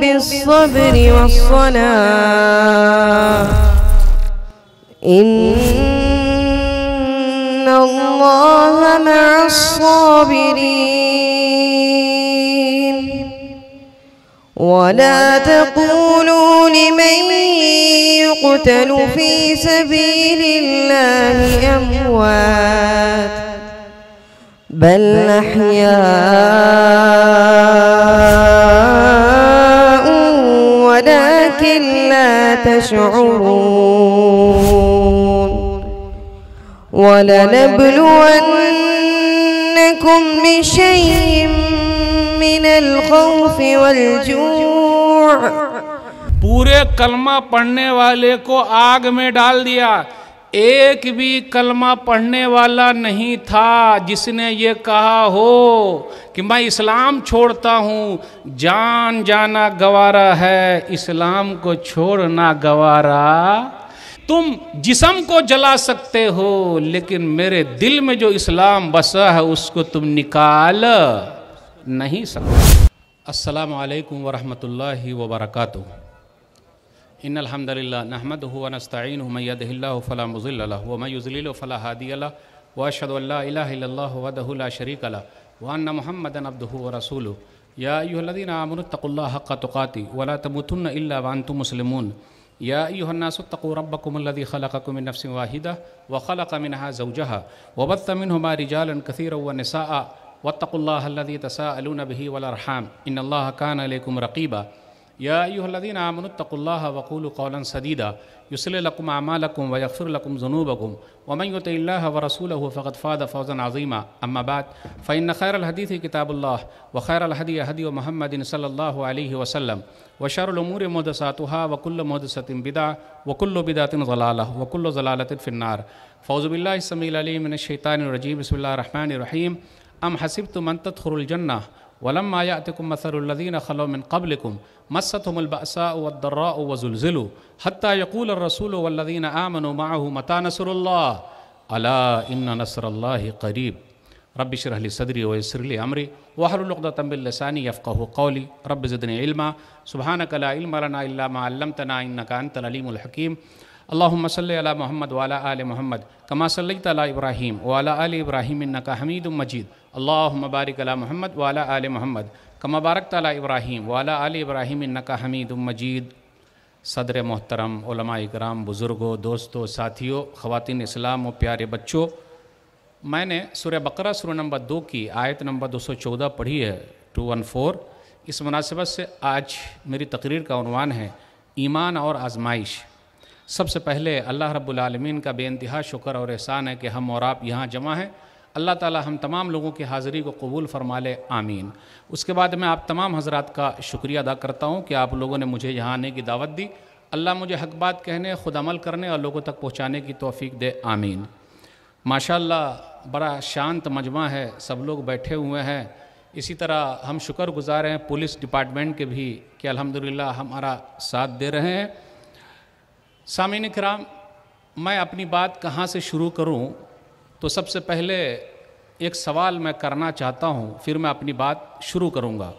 بالصبر والصلاة إن الله مع الصابرين ولا تقولوا لمن يقتل في سبيل الله أموات بل أحياء إلا تشعرون ولنبلونكم بشيء من الخوف والجوع पूरे कलमा पढ़ने वाले को आग में डाल दिया एक भी कलमा पढ़ने वाला नहीं था जिसने ये कहा हो कि मैं इस्लाम छोड़ता हूँ जान जाना गवारा है इस्लाम को छोड़ना गवारा तुम जिसम को जला सकते हो लेकिन मेरे दिल में जो इस्लाम बसा है उसको तुम निकाल नहीं सकते असलकम वरहमल वर्का إن الحمد لله نحمده ونستعينه من يده الله فلا مضل له ومن يضلله فلا هادي له وأشهد أن لا إله إلا الله وحده لا شريك له وأن محمدا عبده ورسوله يا أيها الذين آمنوا اتقوا الله حق تقاته ولا تموتن إلا وأنتم مسلمون يا أيها الناس اتقوا ربكم الذي خلقكم من نفس واحدة وخلق منها زوجها وبث منهما رجالا كثيرا ونساء واتقوا الله الذي تساءلون به والأرحام إن الله كان عليكم رقيبا يا أيها الذين آمنوا اتقوا الله وقولوا قولا سديدا يصلح لكم أعمالكم ويغفر لكم ذنوبكم ومن يطع الله ورسوله فقد فاز فوزا عظيما أما بعد فإن خير الحديث كتاب الله وخير الهدي هدي محمد صلى الله عليه وسلم وشر الأمور محدثاتها وكل محدثة بدعة وكل بدعة ضلالة وكل ضلالة في النار فوز بالله السميع العليم من الشيطان الرجيم بسم الله الرحمن الرحيم أم حسبتم أن تدخلوا الجنة ولما يأتكم مثل الذين خلوا من قبلكم مستهم البأساء والضراء وزلزلوا حتى يقول الرسول والذين آمنوا معه متى نصر الله ألا إن نصر الله قريب رب اشرح لي صدري ويسر لي امري واحلل عقدة من لساني يفقهوا قولي رب زدني علما سبحانك لا علم لنا الا ما علمتنا انك انت العليم الحكيم अल्लाम सल महमद वाला आल महमद कमा सल्ला इब्राहिम वाला आल इब्राहिम नका हमीद मजीद अल्लाह मबारक अला महमद वाला आल महमद कमा बारक तला इब्राहिम वाला आल इब्राहिम नका हमीद मजीद सदर मोहतरम कराम बुज़ुर्गों दोस्तों साथियों ख़वातिन इस्लाम व प्यारे बच्चों मैंने सुर बकर सुर नंबर दो की आयत नंबर दो सौ चौदह पढ़ी है टू वन फोर इस मुनासिबत से आज मेरी तकरीर का अनवान है ईमान और आजमाइश सबसे पहले अल्लाह रब्बुल का बेानतहा शुक्र और एहसान है कि हम और आप यहाँ जमा हैं अल्लाह ताला हम तमाम लोगों की हाज़िरी को कबूल फरमा ले आमीन उसके बाद मैं आप तमाम हजरात का शुक्रिया अदा करता हूँ कि आप लोगों ने मुझे यहाँ आने की दावत दी अल्लाह मुझे हक बात कहने खुद अमल करने और लोगों तक पहुँचाने की तोफ़ी दे आमीन माशा बड़ा शांत मजमा है सब लोग बैठे हुए हैं इसी तरह हम शुक्र गुज़ार हैं पुलिस डिपार्टमेंट के भी कि अल्हम्दुलिल्लाह हमारा साथ दे रहे हैं सामिन कराम मैं अपनी बात कहाँ से शुरू करूँ तो सबसे पहले एक सवाल मैं करना चाहता हूँ फिर मैं अपनी बात शुरू करूँगा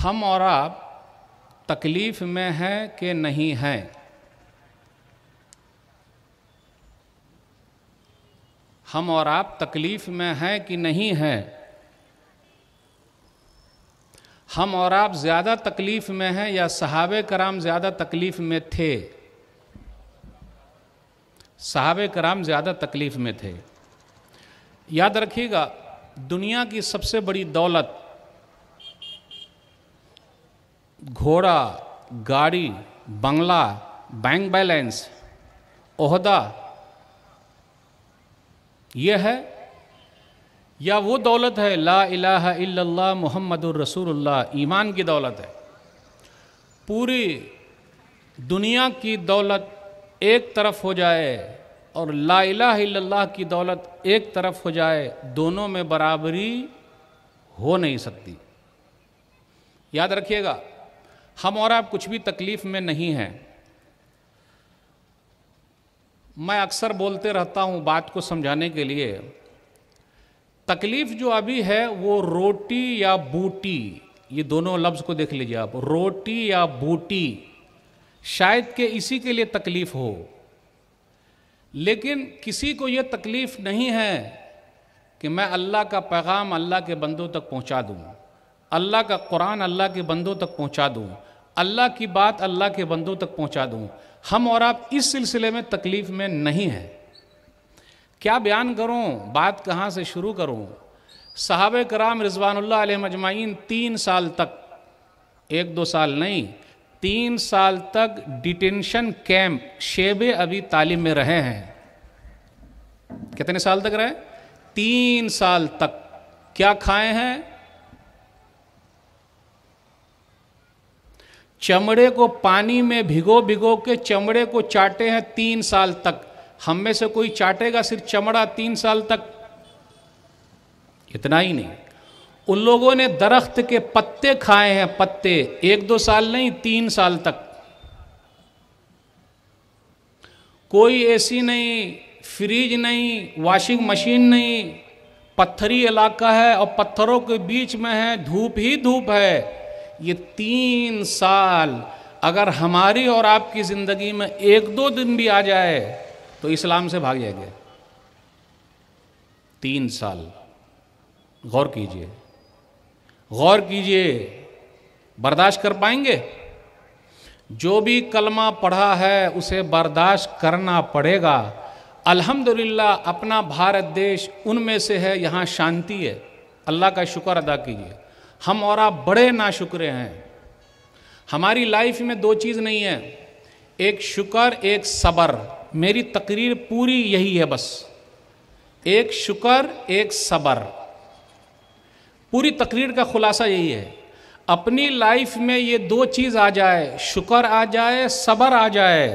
हम और आप तकलीफ़ में हैं कि नहीं हैं हम और आप तकलीफ़ में हैं कि नहीं हैं हम और आप ज़्यादा तकलीफ़ में हैं या सहाबे कराम ज़्यादा तकलीफ़ में थे साहब कराम ज़्यादा तकलीफ़ में थे याद रखिएगा दुनिया की सबसे बड़ी दौलत घोड़ा गाड़ी बंगला बैंक बैलेंस ओहदा यह है या वो दौलत है ला इलाहा मोहम्मद रसूलुल्लाह ईमान की दौलत है पूरी दुनिया की दौलत एक तरफ हो जाए और ला इला की दौलत एक तरफ हो जाए दोनों में बराबरी हो नहीं सकती याद रखिएगा हम और आप कुछ भी तकलीफ़ में नहीं हैं मैं अक्सर बोलते रहता हूं बात को समझाने के लिए तकलीफ़ जो अभी है वो रोटी या बूटी ये दोनों लफ्ज़ को देख लीजिए आप रोटी या बूटी शायद के इसी के लिए तकलीफ हो लेकिन किसी को ये तकलीफ नहीं है कि मैं अल्लाह का पैगाम अल्लाह के बंदों तक पहुंचा दूं अल्लाह का कुरान अल्लाह के बंदों तक पहुंचा दूं अल्लाह की बात अल्लाह के बंदों तक पहुंचा दूं हम और आप इस सिलसिले में तकलीफ में नहीं हैं क्या बयान करूं बात कहाँ से शुरू करूं साहब कराम रिजवानल्ला मजमाइन तीन साल तक एक दो साल नहीं तीन साल तक डिटेंशन कैंप शेब अभी तालीम में रहे हैं कितने साल तक रहे तीन साल तक क्या खाए हैं चमड़े को पानी में भिगो भिगो के चमड़े को चाटे हैं तीन साल तक हम में से कोई चाटेगा सिर्फ चमड़ा तीन साल तक इतना ही नहीं उन लोगों ने दरख्त के पत्ते खाए हैं पत्ते एक दो साल नहीं तीन साल तक कोई एसी नहीं फ्रिज नहीं वॉशिंग मशीन नहीं पत्थरी इलाका है और पत्थरों के बीच में है धूप ही धूप है ये तीन साल अगर हमारी और आपकी ज़िंदगी में एक दो दिन भी आ जाए तो इस्लाम से भाग जाएंगे तीन साल गौर कीजिए गौर कीजिए बर्दाश्त कर पाएंगे जो भी कलमा पढ़ा है उसे बर्दाश्त करना पड़ेगा अल्हम्दुलिल्लाह अपना भारत देश उनमें से है यहाँ शांति है अल्लाह का शुक्र अदा कीजिए हम और आप बड़े नाशुक्रे हैं हमारी लाइफ में दो चीज़ नहीं है एक शुक्र एक सबर मेरी तकरीर पूरी यही है बस एक शुक्र एक सबर पूरी तकरीर का खुलासा यही है अपनी लाइफ में ये दो चीज़ आ जाए शुक्र आ जाए सब्र आ जाए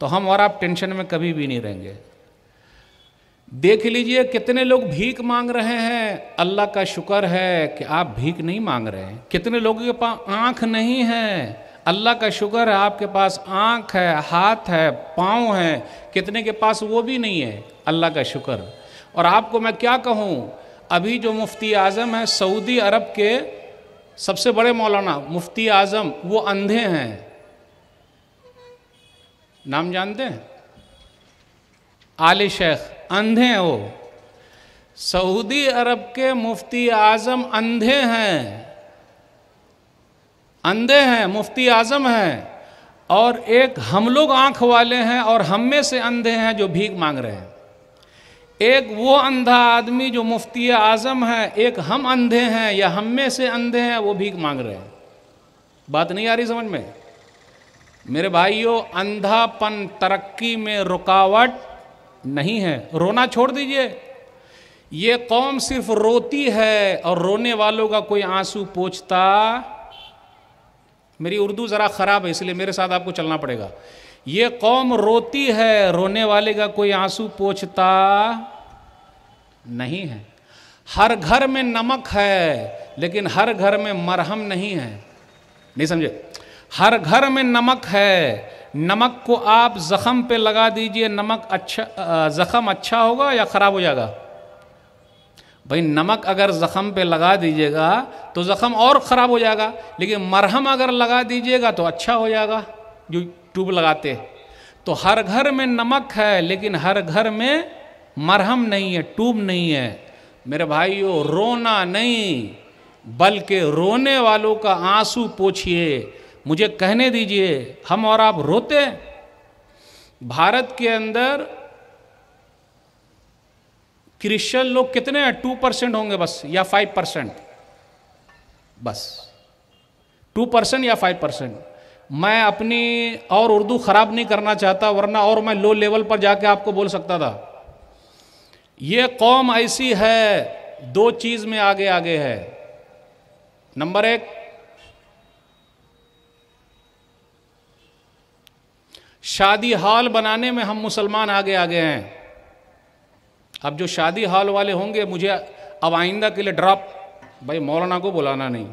तो हम और आप टेंशन में कभी भी नहीं रहेंगे देख लीजिए कितने लोग भीख मांग रहे हैं अल्लाह का शुक्र है कि आप भीख नहीं मांग रहे हैं कितने लोगों के पास आँख नहीं है अल्लाह का शुक्र है आपके पास आँख है हाथ है पाँव है कितने के पास वो भी नहीं है अल्लाह का शुक्र और आपको मैं क्या कहूँ अभी जो मुफ्ती आज़म है सऊदी अरब के सबसे बड़े मौलाना मुफ्ती आज़म वो अंधे हैं नाम जानते हैं आले शेख अंधे हैं वो सऊदी अरब के मुफ्ती आज़म अंधे हैं अंधे हैं मुफ्ती आज़म हैं और एक हम लोग आँख वाले हैं और हम में से अंधे हैं जो भीख मांग रहे हैं एक वो अंधा आदमी जो मुफ्ती आज़म है एक हम अंधे हैं या हम में से अंधे हैं वो भीख मांग रहे हैं बात नहीं आ रही समझ में मेरे भाइयों अंधापन तरक्की में रुकावट नहीं है रोना छोड़ दीजिए ये कौम सिर्फ रोती है और रोने वालों का कोई आंसू पोछता मेरी उर्दू ज़रा ख़राब है इसलिए मेरे साथ आपको चलना पड़ेगा ये कौम रोती है रोने वाले का कोई आंसू पोछता नहीं है हर घर में नमक है लेकिन हर घर में मरहम नहीं है नहीं समझे हर घर में नमक है नमक को आप जख्म पे लगा दीजिए नमक अच्छा जख्म अच्छा होगा या ख़राब हो जाएगा भाई नमक अगर जख्म पे लगा दीजिएगा तो जख्म और ख़राब हो जाएगा लेकिन मरहम अगर लगा दीजिएगा तो अच्छा हो जाएगा जो ट्यूब लगाते तो हर घर में नमक है लेकिन हर घर में मरहम नहीं है टूब नहीं है मेरे भाइयों रोना नहीं बल्कि रोने वालों का आंसू पोछिए मुझे कहने दीजिए हम और आप रोते भारत के अंदर क्रिश्चियन लोग कितने हैं टू परसेंट होंगे बस या फाइव परसेंट बस टू परसेंट या फाइव परसेंट मैं अपनी और उर्दू ख़राब नहीं करना चाहता वरना और मैं लो लेवल पर जाके आपको बोल सकता था ये कौम ऐसी है दो चीज़ में आगे आगे है नंबर एक शादी हॉल बनाने में हम मुसलमान आगे आगे हैं अब जो शादी हॉल वाले होंगे मुझे अब आइंदा के लिए ड्रॉप भाई मौलाना को बुलाना नहीं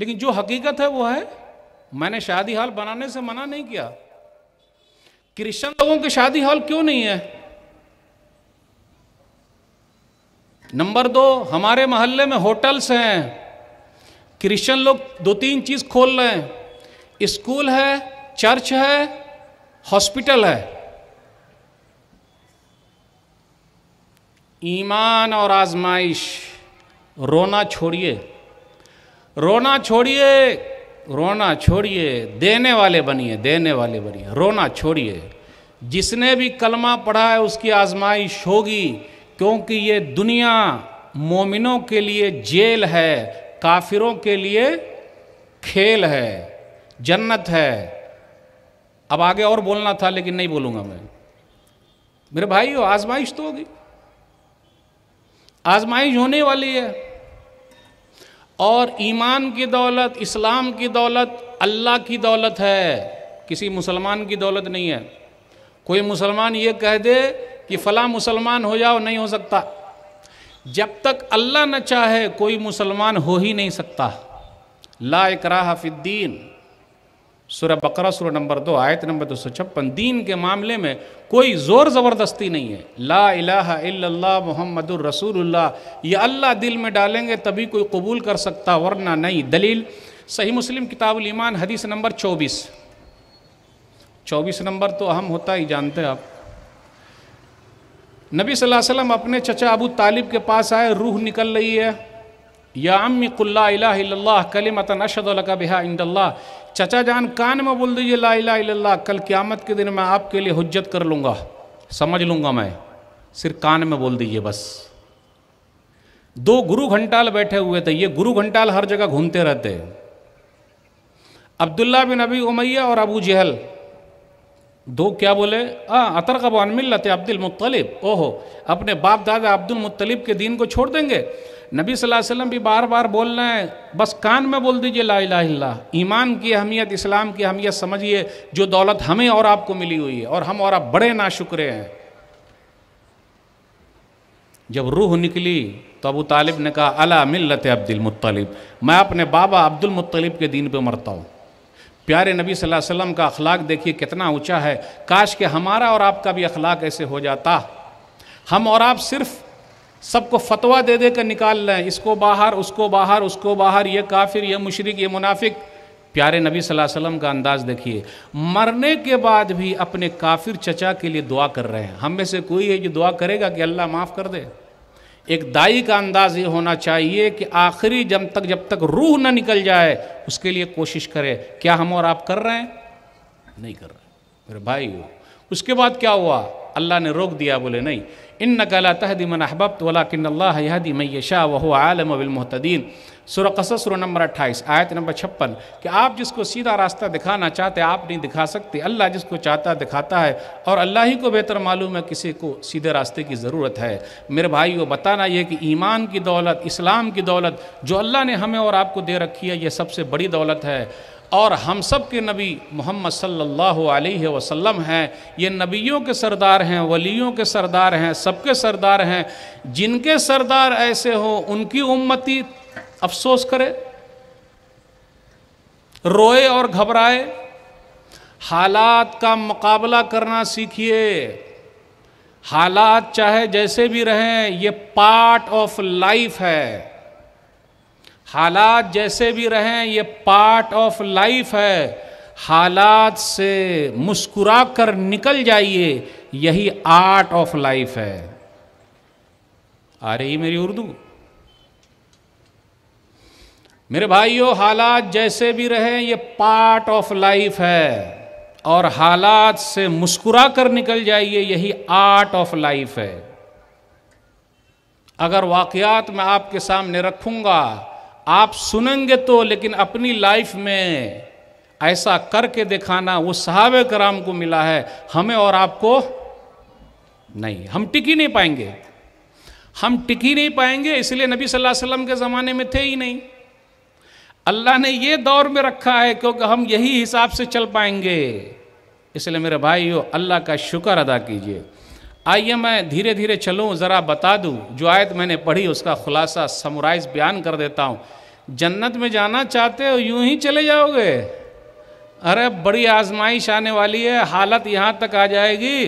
लेकिन जो हकीकत है वो है मैंने शादी हॉल बनाने से मना नहीं किया क्रिश्चियन लोगों के शादी हॉल क्यों नहीं है नंबर दो हमारे मोहल्ले में होटल्स हैं क्रिश्चियन लोग दो तीन चीज़ खोल रहे हैं स्कूल है चर्च है हॉस्पिटल है ईमान और आजमाइश रोना छोड़िए रोना छोड़िए रोना छोड़िए देने वाले बनिए देने वाले बनिए रोना छोड़िए जिसने भी कलमा पढ़ा है उसकी आजमाइश होगी क्योंकि ये दुनिया मोमिनों के लिए जेल है काफिरों के लिए खेल है जन्नत है अब आगे और बोलना था लेकिन नहीं बोलूँगा मैं मेरे भाई हो आजमाइश तो होगी आजमाइश होने वाली है और ईमान की दौलत इस्लाम की दौलत अल्लाह की दौलत है किसी मुसलमान की दौलत नहीं है कोई मुसलमान ये कह दे कि फ़ला मुसलमान हो जाओ नहीं हो सकता जब तक अल्लाह न चाहे कोई मुसलमान हो ही नहीं सकता ला इकरा हफिद्दीन सुरह बकरा सुरह नंबर दो आयत नंबर दो सौ छप्पन दीन के मामले में कोई ज़ोर ज़बरदस्ती नहीं है ला इल्लल्लाह मोहम्मद रसूलुल्लाह ये अल्लाह दिल में डालेंगे तभी कोई कबूल कर सकता वरना नहीं दलील सही मुस्लिम किताबुल ईमान हदीस नंबर चौबीस चौबीस नंबर तो अहम होता ही जानते हैं आप नबी सल्लल्लाहु अलैहि वसल्लम अपने चचा अबू तालिब के पास आए रूह निकल रही है या अम्मी कुल्ला कलिमतन अशदलका बिहा इंदल्ला चचा जान कान में बोल दीजिए ला इला कल क़्यामत के दिन मैं आपके लिए हजत कर लूँगा समझ लूँगा मैं सिर्फ कान में बोल दीजिए बस दो गुरु घंटाल बैठे हुए थे ये गुरु घंटाल हर जगह घूमते रहते अब्दुल्ला बिन अबी उमैया और अबू जहल दो क्या बोले आ अतर का बन मिलत अब्दुल मुतलिब ओहो अपने बाप दादा अब्दुल मुतलिब के दीन को छोड़ देंगे नबी सल्लल्लाहु अलैहि वसल्लम भी बार बार बोल रहे हैं बस कान में बोल दीजिए ला इला ईमान की अहमियत इस्लाम की अहमियत समझिए जो दौलत हमें और आपको मिली हुई है और हम और आप बड़े नाशुक्रे हैं जब रूह निकली तो अबू तालिब ने कहा अला मिलत अब्दुल मुतलिब मैं अपने बाबा अब्दुल मुतलिब के दीन पर मरता हूँ प्यारे नबी सल्लल्लाहु अलैहि वसल्लम का अखलाक देखिए कितना ऊंचा है काश के हमारा और आपका भी अखलाक ऐसे हो जाता हम और आप सिर्फ सबको फतवा दे दे कर निकाल लें इसको बाहर उसको बाहर उसको बाहर ये काफिर ये मुशरक ये मुनाफिक प्यारे नबी सल्लल्लाहु अलैहि वसल्लम का अंदाज़ देखिए मरने के बाद भी अपने काफिर चचा के लिए दुआ कर रहे हैं हम में से कोई है जो दुआ करेगा कि अल्लाह माफ़ कर दे एक दाई का अंदाज ये होना चाहिए कि आखिरी जब तक जब तक रूह ना निकल जाए उसके लिए कोशिश करें क्या हम और आप कर रहे हैं नहीं कर रहे मेरे भाई हो उसके बाद क्या हुआ अल्लाह ने रोक दिया बोले नहीं इन नकला तहदीमन अहबब वला किन्दी मैशा वह आलम बिलमतदीन सुर कससर नंबर अट्ठाईस आयत नंबर छप्पन कि आप जिसको सीधा रास्ता दिखाना चाहते आप नहीं दिखा सकते अल्लाह जिसको चाहता दिखाता है और अल्लाह ही को बेहतर मालूम है किसी को सीधे रास्ते की ज़रूरत है मेरे भाई वो बताना यह कि ईमान की दौलत इस्लाम की दौलत जो अल्लाह ने हमें और आपको दे रखी है यह सबसे बड़ी दौलत है और हम सब के नबी मोहम्मद सल्लल्लाहु अलैहि वसल्लम हैं ये नबियों के सरदार हैं वलियों के सरदार हैं सबके सरदार हैं जिनके सरदार ऐसे हो उनकी उम्मती अफसोस करे रोए और घबराए हालात का मुकाबला करना सीखिए हालात चाहे जैसे भी रहें ये पार्ट ऑफ लाइफ है हालात जैसे भी रहें ये पार्ट ऑफ लाइफ है हालात से मुस्कुरा कर निकल जाइए यही आर्ट ऑफ लाइफ है आ रही मेरी उर्दू मेरे भाइयों हालात जैसे भी रहे ये पार्ट ऑफ लाइफ है और हालात से मुस्कुरा कर निकल जाइए यही आर्ट ऑफ लाइफ है अगर वाकयात मैं आपके सामने रखूंगा आप सुनेंगे तो लेकिन अपनी लाइफ में ऐसा करके दिखाना वो साहब कराम को मिला है हमें और आपको नहीं हम टिकी नहीं पाएंगे हम टिकी नहीं पाएंगे इसलिए नबी सल्लल्लाहु अलैहि वसल्लम के ज़माने में थे ही नहीं अल्लाह ने ये दौर में रखा है क्योंकि हम यही हिसाब से चल पाएंगे इसलिए मेरे भाइयों अल्लाह का शुक्र अदा कीजिए आइए मैं धीरे धीरे चलूँ ज़रा बता दूँ जो आयत मैंने पढ़ी उसका खुलासा समराइज बयान कर देता हूँ जन्नत में जाना चाहते हो यूं ही चले जाओगे अरे बड़ी आजमाइश आने वाली है हालत यहाँ तक आ जाएगी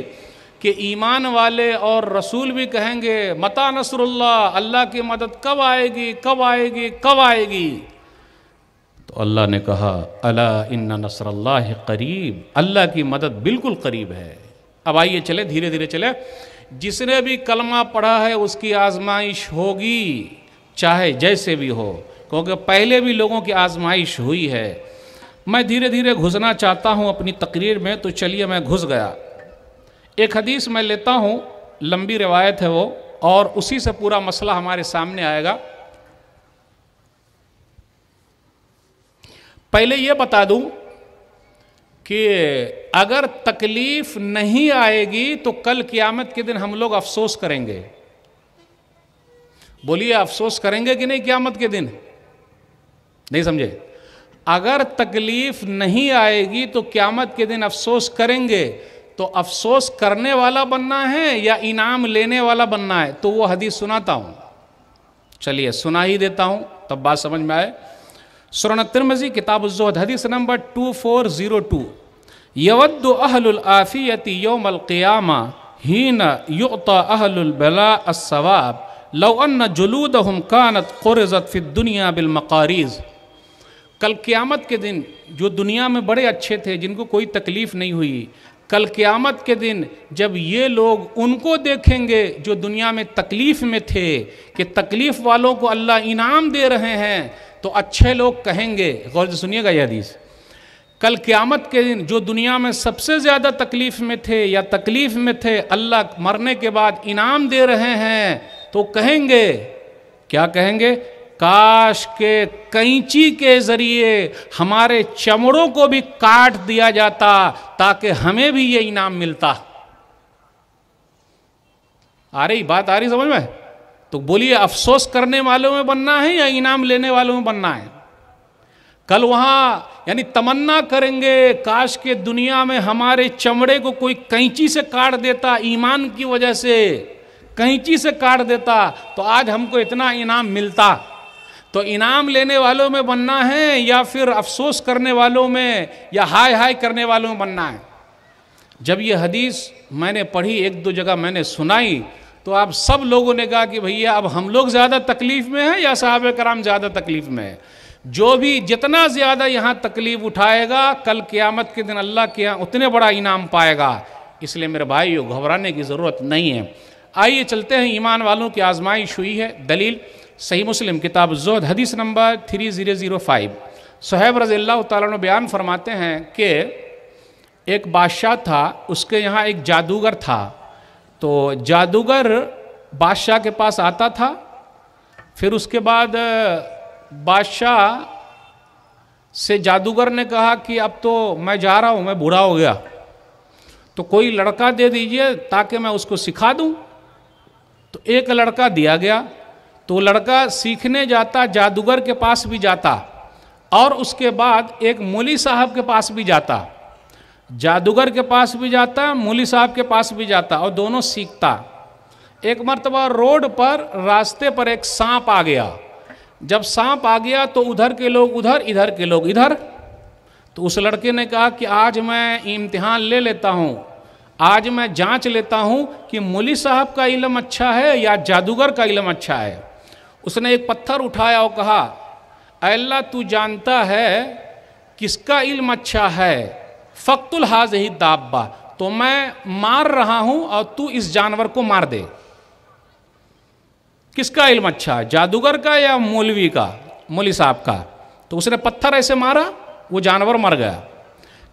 कि ईमान वाले और रसूल भी कहेंगे मता नसरुल्ला अल्लाह की मदद कब आएगी कब आएगी कब आएगी तो अल्लाह ने कहा अला इन्ना नसरल्ला करीब अल्लाह की मदद बिल्कुल करीब है अब आइए चले धीरे धीरे चले जिसने भी कलमा पढ़ा है उसकी आजमाइश होगी चाहे जैसे भी हो क्योंकि पहले भी लोगों की आजमाइश हुई है मैं धीरे धीरे घुसना चाहता हूँ अपनी तकरीर में तो चलिए मैं घुस गया एक हदीस मैं लेता हूँ लंबी रिवायत है वो और उसी से पूरा मसला हमारे सामने आएगा पहले ये बता दूँ कि अगर तकलीफ नहीं आएगी तो कल क्यामत के दिन हम लोग अफसोस करेंगे बोलिए अफसोस करेंगे कि नहीं क्यामत के दिन नहीं समझे अगर तकलीफ नहीं आएगी तो क़्यामत के दिन अफसोस करेंगे तो अफसोस करने वाला बनना है या इनाम लेने वाला बनना है तो वो हदीस सुनाता हूँ चलिए सुना ही देता हूँ तब बात समझ में आए सुरन तिरमजी किताबुज़ोहद हदीस number two four zero two यवद्द अहलुल आफ़ियति योमल क़ियामा हीन युत अहलुल लव अन्न जलूद हम कानत क़ुरज़त फ़ि दुनिया बिलमकारीज़ कल क़्यामत के दिन जो दुनिया में बड़े अच्छे थे जिनको कोई तकलीफ़ नहीं हुई कल क्यामत के दिन जब ये लोग उनको देखेंगे जो दुनिया में तकलीफ़ में थे कि तकलीफ़ वालों को अल्लाह इनाम दे रहे हैं तो अच्छे लोग कहेंगे गौर से सुनिएगा यह हदीस कल क़्यामत के दिन जो दुनिया में सबसे ज़्यादा तकलीफ़ में थे या तकलीफ़ में थे अल्लाह मरने के बाद इनाम दे रहे हैं तो कहेंगे क्या कहेंगे काश के कैंची के ज़रिए हमारे चमड़ों को भी काट दिया जाता ताकि हमें भी ये इनाम मिलता आ रही बात आ रही समझ में तो बोलिए अफसोस करने वालों में बनना है या इनाम लेने वालों में बनना है कल वहाँ यानी तमन्ना करेंगे काश के दुनिया में हमारे चमड़े को कोई कैंची से काट देता ईमान की वजह से कैंची से काट देता तो आज हमको इतना इनाम मिलता तो इनाम लेने वालों में बनना है या फिर अफसोस करने वालों में या हाय हाय करने वालों में बनना है जब ये हदीस मैंने पढ़ी एक दो जगह मैंने सुनाई तो आप सब लोगों ने कहा कि भैया अब हम लोग ज़्यादा तकलीफ़ में हैं या साहब कराम ज़्यादा तकलीफ़ में है जो भी जितना ज़्यादा यहाँ तकलीफ़ उठाएगा कल क़्यामत के दिन अल्लाह के यहाँ उतने बड़ा इनाम पाएगा इसलिए मेरे भाइयों घबराने की ज़रूरत नहीं है आइए चलते हैं ईमान वालों की आजमाइश हुई है दलील सही मुस्लिम किताब जोद हदीस number three zero zero five सहेब रज़ील्ला तन बयान फरमाते हैं कि एक बादशाह था उसके यहाँ एक जादूगर था तो जादूगर बादशाह के पास आता था फिर उसके बाद बादशाह से जादूगर ने कहा कि अब तो मैं जा रहा हूँ मैं बूढ़ा हो गया तो कोई लड़का दे दीजिए ताकि मैं उसको सिखा दूँ तो एक लड़का दिया गया तो लड़का सीखने जाता जादूगर के पास भी जाता और उसके बाद एक मोली साहब के पास भी जाता जादूगर के पास भी जाता मूली साहब के पास भी जाता और दोनों सीखता एक मरतबा रोड पर रास्ते पर एक सांप आ गया जब सांप आ गया तो उधर के लोग उधर इधर के लोग इधर तो उस लड़के ने कहा कि आज मैं इम्तिहान ले लेता हूँ आज मैं जांच लेता हूँ कि मूली साहब का इलम अच्छा है या जादूगर का इलम अच्छा है उसने एक पत्थर उठाया और कहा अल्लाह तू जानता है किसका इल्म अच्छा है फ़क्तुल हाज ही दाबा तो मैं मार रहा हूं और तू इस जानवर को मार दे किसका इल्म अच्छा जादूगर का या मौलवी का मौली साहब का तो उसने पत्थर ऐसे मारा वो जानवर मर गया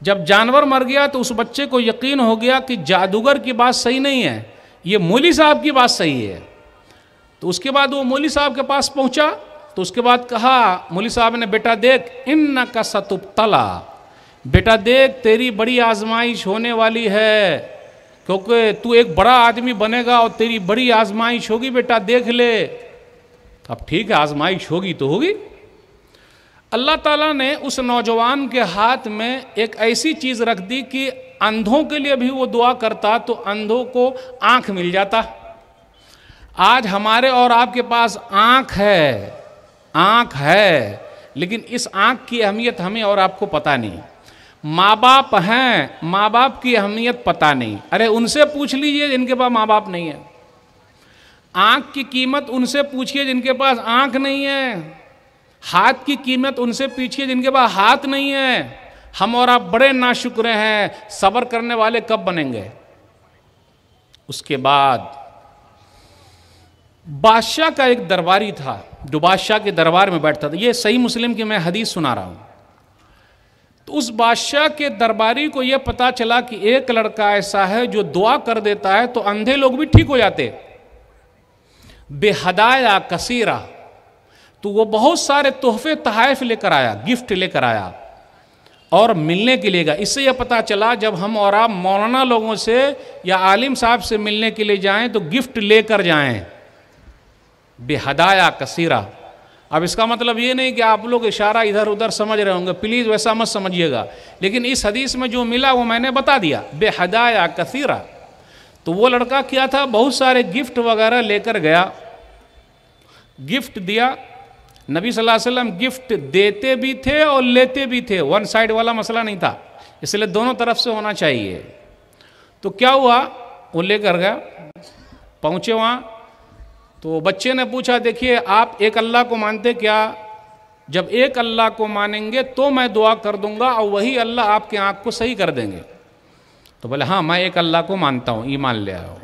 जब जानवर मर गया तो उस बच्चे को यकीन हो गया कि जादूगर की बात सही नहीं है ये मौली साहब की बात सही है तो उसके बाद वो मौली साहब के पास पहुंचा तो उसके बाद कहा मौली साहब ने बेटा देख इन का सतुब तला बेटा देख तेरी बड़ी आजमाइश होने वाली है क्योंकि तू एक बड़ा आदमी बनेगा और तेरी बड़ी आजमाइश होगी बेटा देख ले अब ठीक है आजमाइश होगी तो होगी अल्लाह ताला ने उस नौजवान के हाथ में एक ऐसी चीज़ रख दी कि अंधों के लिए भी वो दुआ करता तो अंधों को आँख मिल जाता आज हमारे और आपके पास आँख है आँख है लेकिन इस आँख की अहमियत हमें और आपको पता नहीं माँ बाप हैं माँ बाप की अहमियत पता नहीं अरे उनसे पूछ लीजिए जिनके पास माँ बाप नहीं है आँख की कीमत उनसे पूछिए जिनके पास आँख नहीं है हाथ की कीमत उनसे पूछिए जिनके पास हाथ नहीं है हम और आप बड़े नाशुक्र हैं सबर करने वाले कब बनेंगे उसके बाद बादशाह का एक दरबारी था जो बादशाह के दरबार में बैठता था ये सही मुस्लिम की मैं हदीस सुना रहा हूँ तो उस बादशाह के दरबारी को यह पता चला कि एक लड़का ऐसा है जो दुआ कर देता है तो अंधे लोग भी ठीक हो जाते बेहदाया कसीरा तो वो बहुत सारे तोहफे तहफ़ लेकर आया गिफ्ट लेकर आया और मिलने के लिए गया इससे यह पता चला जब हम और आप मौलाना लोगों से या आलिम साहब से मिलने के लिए जाएं तो गिफ्ट लेकर जाएं बेहदाया कसीरा अब इसका मतलब ये नहीं कि आप लोग इशारा इधर उधर समझ रहे होंगे प्लीज़ वैसा मत समझिएगा लेकिन इस हदीस में जो मिला वो मैंने बता दिया बेहदाया कसीरा तो वो लड़का क्या था बहुत सारे गिफ्ट वगैरह लेकर गया गिफ्ट दिया नबी सल्लल्लाहु अलैहि वसल्लम गिफ्ट देते भी थे और लेते भी थे वन साइड वाला मसला नहीं था इसलिए दोनों तरफ से होना चाहिए तो क्या हुआ वो लेकर गया पहुँचे वहाँ तो बच्चे ने पूछा देखिए आप एक अल्लाह को मानते क्या जब एक अल्लाह को मानेंगे तो मैं दुआ कर दूंगा और वही अल्लाह आपके आँख को सही कर देंगे तो बोले हाँ मैं एक अल्लाह को मानता हूँ ईमान ले आया हूँ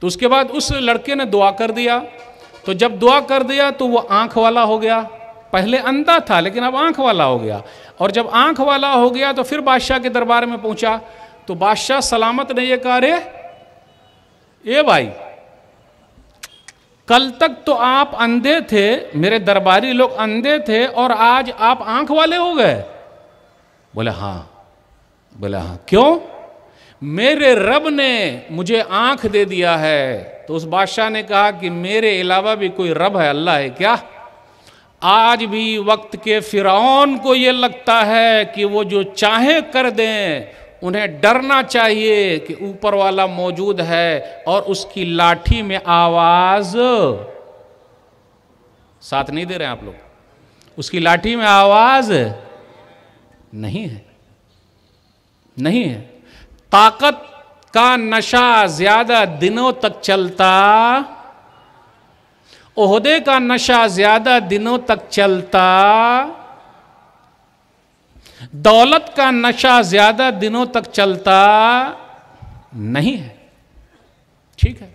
तो उसके बाद उस लड़के ने दुआ कर दिया तो जब दुआ कर दिया तो वो आँख वाला हो गया पहले अंधा था लेकिन अब आँख वाला हो गया और जब आँख वाला हो गया तो फिर बादशाह के दरबार में पहुँचा तो बादशाह सलामत नहीं है कहा ए भाई कल तक तो आप अंधे थे मेरे दरबारी लोग अंधे थे और आज आप आंख वाले हो गए बोले हाँ बोले हाँ क्यों मेरे रब ने मुझे आंख दे दिया है तो उस बादशाह ने कहा कि मेरे अलावा भी कोई रब है अल्लाह है क्या आज भी वक्त के फिरौन को यह लगता है कि वो जो चाहे कर दें उन्हें डरना चाहिए कि ऊपर वाला मौजूद है और उसकी लाठी में आवाज साथ नहीं दे रहे हैं आप लोग उसकी लाठी में आवाज नहीं है नहीं है ताकत का नशा ज्यादा दिनों तक चलता ओहदे का नशा ज्यादा दिनों तक चलता दौलत का नशा ज्यादा दिनों तक चलता नहीं है ठीक है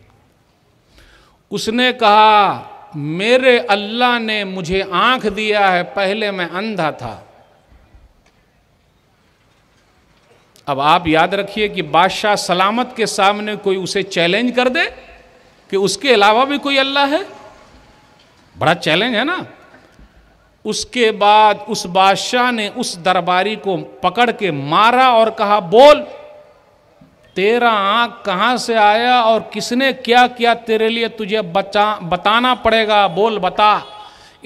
उसने कहा मेरे अल्लाह ने मुझे आंख दिया है पहले मैं अंधा था अब आप याद रखिए कि बादशाह सलामत के सामने कोई उसे चैलेंज कर दे कि उसके अलावा भी कोई अल्लाह है बड़ा चैलेंज है ना उसके बाद उस बादशाह ने उस दरबारी को पकड़ के मारा और कहा बोल तेरा आँख कहाँ से आया और किसने क्या किया तेरे लिए तुझे बचा बताना पड़ेगा बोल बता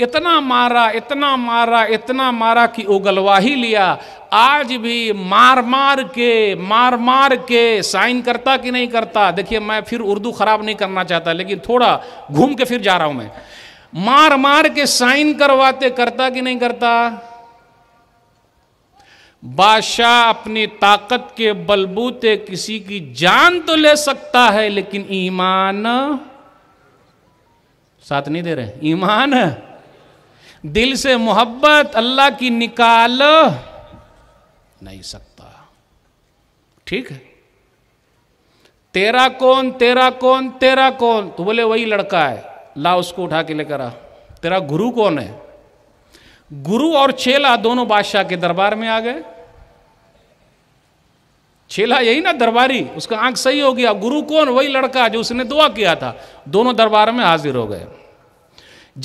इतना मारा इतना मारा इतना मारा कि उगलवा ही लिया आज भी मार मार के मार मार के साइन करता कि नहीं करता देखिए मैं फिर उर्दू ख़राब नहीं करना चाहता लेकिन थोड़ा घूम के फिर जा रहा हूँ मैं मार मार के साइन करवाते करता कि नहीं करता बादशाह अपनी ताकत के बलबूते किसी की जान तो ले सकता है लेकिन ईमान साथ नहीं दे रहे ईमान दिल से मोहब्बत अल्लाह की निकाल नहीं सकता ठीक है तेरा कौन तेरा कौन तेरा कौन तो बोले वही लड़का है ला उसको उठा के लेकर आ तेरा गुरु कौन है गुरु और चेला दोनों बादशाह के दरबार में आ गए चेला यही ना दरबारी उसका आंख सही हो गया गुरु कौन वही लड़का जो उसने दुआ किया था दोनों दरबार में हाजिर हो गए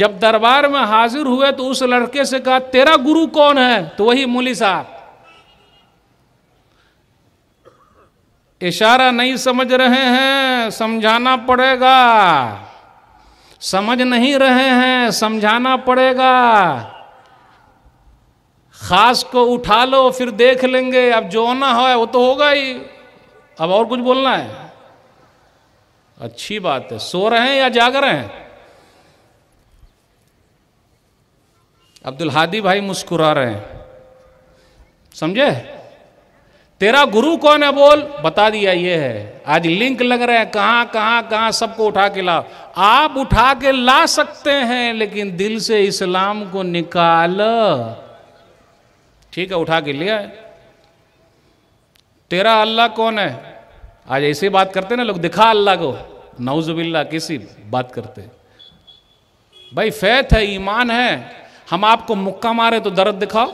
जब दरबार में हाजिर हुए तो उस लड़के से कहा तेरा गुरु कौन है तो वही मुली साहब इशारा नहीं समझ रहे हैं समझाना पड़ेगा समझ नहीं रहे हैं समझाना पड़ेगा खास को उठा लो फिर देख लेंगे अब जो आना है वो तो होगा ही अब और कुछ बोलना है अच्छी बात है सो रहे हैं या जाग रहे हैं अब्दुल हादी भाई मुस्कुरा रहे हैं समझे तेरा गुरु कौन है बोल बता दिया ये है आज लिंक लग रहे हैं कहाँ कहाँ कहाँ सबको उठा के लाओ आप उठा के ला सकते हैं लेकिन दिल से इस्लाम को निकाल ठीक है उठा के लिया है तेरा अल्लाह कौन है आज ऐसी बात करते ना लोग दिखा अल्लाह को नौजुबिल्ला किसी बात करते भाई फैत है ईमान है हम आपको मुक्का मारे तो दर्द दिखाओ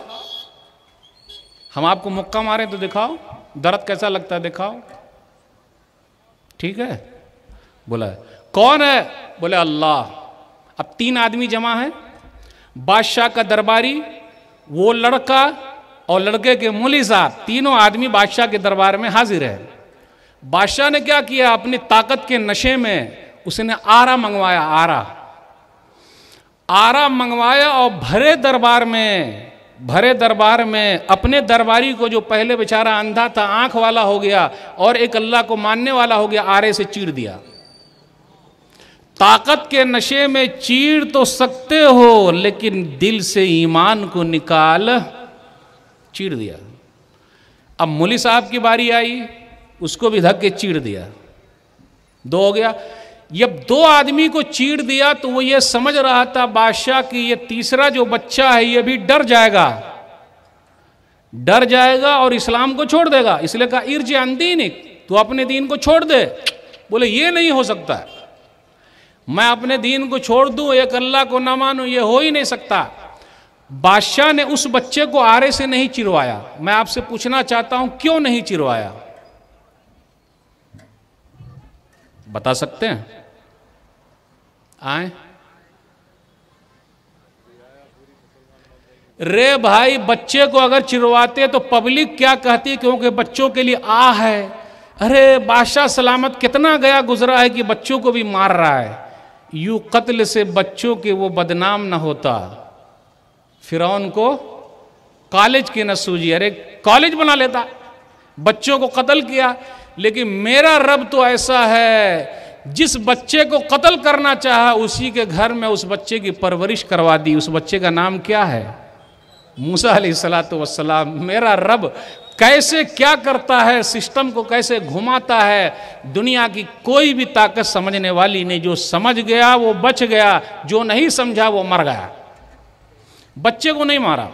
हम आपको मुक्का मारे तो दिखाओ दर्द कैसा लगता है दिखाओ ठीक है बोला कौन है बोले अल्लाह अब तीन आदमी जमा है बादशाह का दरबारी वो लड़का और लड़के के मुली साहब तीनों आदमी बादशाह के दरबार में हाजिर है बादशाह ने क्या किया अपनी ताकत के नशे में उसने आरा मंगवाया आरा आरा मंगवाया और भरे दरबार में भरे दरबार में अपने दरबारी को जो पहले बेचारा अंधा था आंख वाला हो गया और एक अल्लाह को मानने वाला हो गया आरे से चीर दिया ताकत के नशे में चीर तो सकते हो लेकिन दिल से ईमान को निकाल चीर दिया अब मुली साहब की बारी आई उसको भी धक के चीर दिया दो हो गया जब दो आदमी को चीर दिया तो वो ये समझ रहा था बादशाह कि ये तीसरा जो बच्चा है ये भी डर जाएगा डर जाएगा और इस्लाम को छोड़ देगा इसलिए कहा इर्ज अंदीन तू अपने दीन को छोड़ दे बोले ये नहीं हो सकता मैं अपने दीन को छोड़ दूं एक अल्लाह को ना मानूं ये हो ही नहीं सकता बादशाह ने उस बच्चे को आरे से नहीं चिरवाया मैं आपसे पूछना चाहता हूं क्यों नहीं चिरवाया बता सकते हैं आए रे भाई बच्चे को अगर चिरवाते तो पब्लिक क्या कहती क्योंकि बच्चों के लिए आ है अरे बादशाह सलामत कितना गया गुजरा है कि बच्चों को भी मार रहा है यू कत्ल से बच्चों के वो बदनाम ना होता फिर को कॉलेज की न सूझी अरे कॉलेज बना लेता बच्चों को कत्ल किया लेकिन मेरा रब तो ऐसा है जिस बच्चे को कत्ल करना चाहा उसी के घर में उस बच्चे की परवरिश करवा दी उस बच्चे का नाम क्या है मूसा सलात वसलाम मेरा रब कैसे क्या करता है सिस्टम को कैसे घुमाता है दुनिया की कोई भी ताकत समझने वाली नहीं जो समझ गया वो बच गया जो नहीं समझा वो मर गया बच्चे को नहीं मारा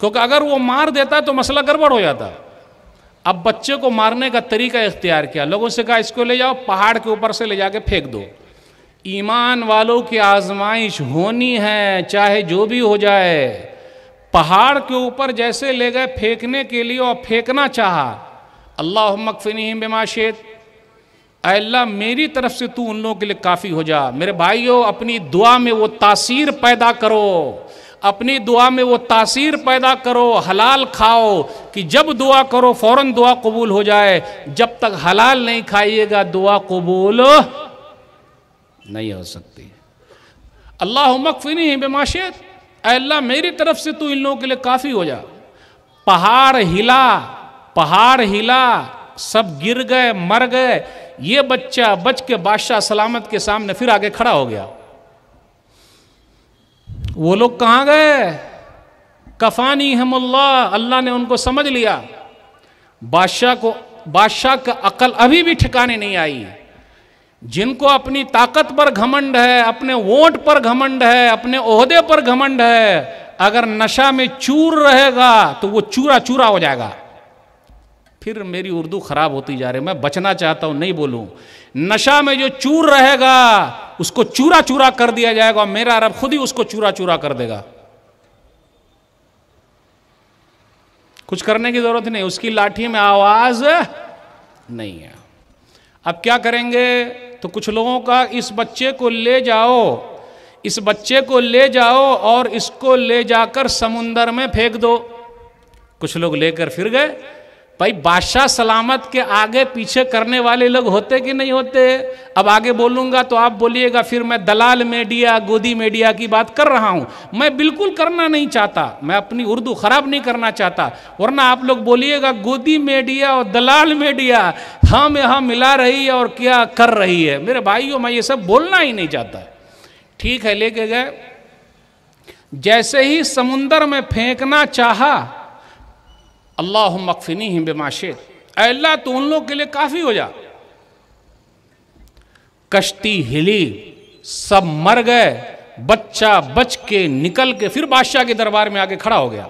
क्योंकि अगर वो मार देता तो मसला गड़बड़ हो जाता अब बच्चे को मारने का तरीका इख्तियार किया लोगों से कहा इसको ले जाओ पहाड़ के ऊपर से ले जाके फेंक दो ईमान वालों की आजमाइश होनी है चाहे जो भी हो जाए पहाड़ के ऊपर जैसे ले गए फेंकने के लिए और फेंकना चाहा अल्लाह मकफिनी बेमाशेद अल्लाह मेरी तरफ से तू उन लोगों के लिए काफ़ी हो जा मेरे भाइयों अपनी दुआ में वो तासीर पैदा करो अपनी दुआ में वो तासीर पैदा करो हलाल खाओ कि जब दुआ करो फौरन दुआ कबूल हो जाए जब तक हलाल नहीं खाइएगा दुआ कबूल नहीं हो सकती अल्लाह मकफिनी बेमाशेर अल्लाह मेरी तरफ से तू इन लोगों के लिए काफ़ी हो जा पहाड़ हिला पहाड़ हिला सब गिर गए मर गए ये बच्चा बच के बादशाह सलामत के सामने फिर आगे खड़ा हो गया वो लोग कहाँ गए कफानी हमल्ला अल्लाह ने उनको समझ लिया बादशाह को बादशाह का अकल अभी भी ठिकाने नहीं आई जिनको अपनी ताकत पर घमंड है अपने वोट पर घमंड है अपने ओहदे पर घमंड है अगर नशा में चूर रहेगा तो वो चूरा चूरा हो जाएगा फिर मेरी उर्दू ख़राब होती जा रही मैं बचना चाहता हूं नहीं बोलूं नशा में जो चूर रहेगा उसको चूरा चूरा कर दिया जाएगा और मेरा अरब खुद ही उसको चूरा चूरा कर देगा कुछ करने की ज़रूरत नहीं उसकी लाठी में आवाज़ नहीं है अब क्या करेंगे तो कुछ लोगों का इस बच्चे को ले जाओ इस बच्चे को ले जाओ और इसको ले जाकर समुंदर में फेंक दो कुछ लोग लेकर फिर गए भाई बादशाह सलामत के आगे पीछे करने वाले लोग होते कि नहीं होते अब आगे बोलूँगा तो आप बोलिएगा फिर मैं दलाल मीडिया गोदी मीडिया की बात कर रहा हूँ मैं बिल्कुल करना नहीं चाहता मैं अपनी उर्दू ख़राब नहीं करना चाहता वरना आप लोग बोलिएगा गोदी मीडिया और दलाल मीडिया हम यहां मिला रही है और क्या कर रही है मेरे भाइयों मैं ये सब बोलना ही नहीं चाहता ठीक है लेके गए जैसे ही समुन्दर में फेंकना चाहा अल्लाह मकफिनी हिम बेमाशे अल्लाह तो उन लोग के लिए काफ़ी हो जा कश्ती हिली सब मर गए बच्चा बच के निकल के फिर बादशाह के दरबार में आके खड़ा हो गया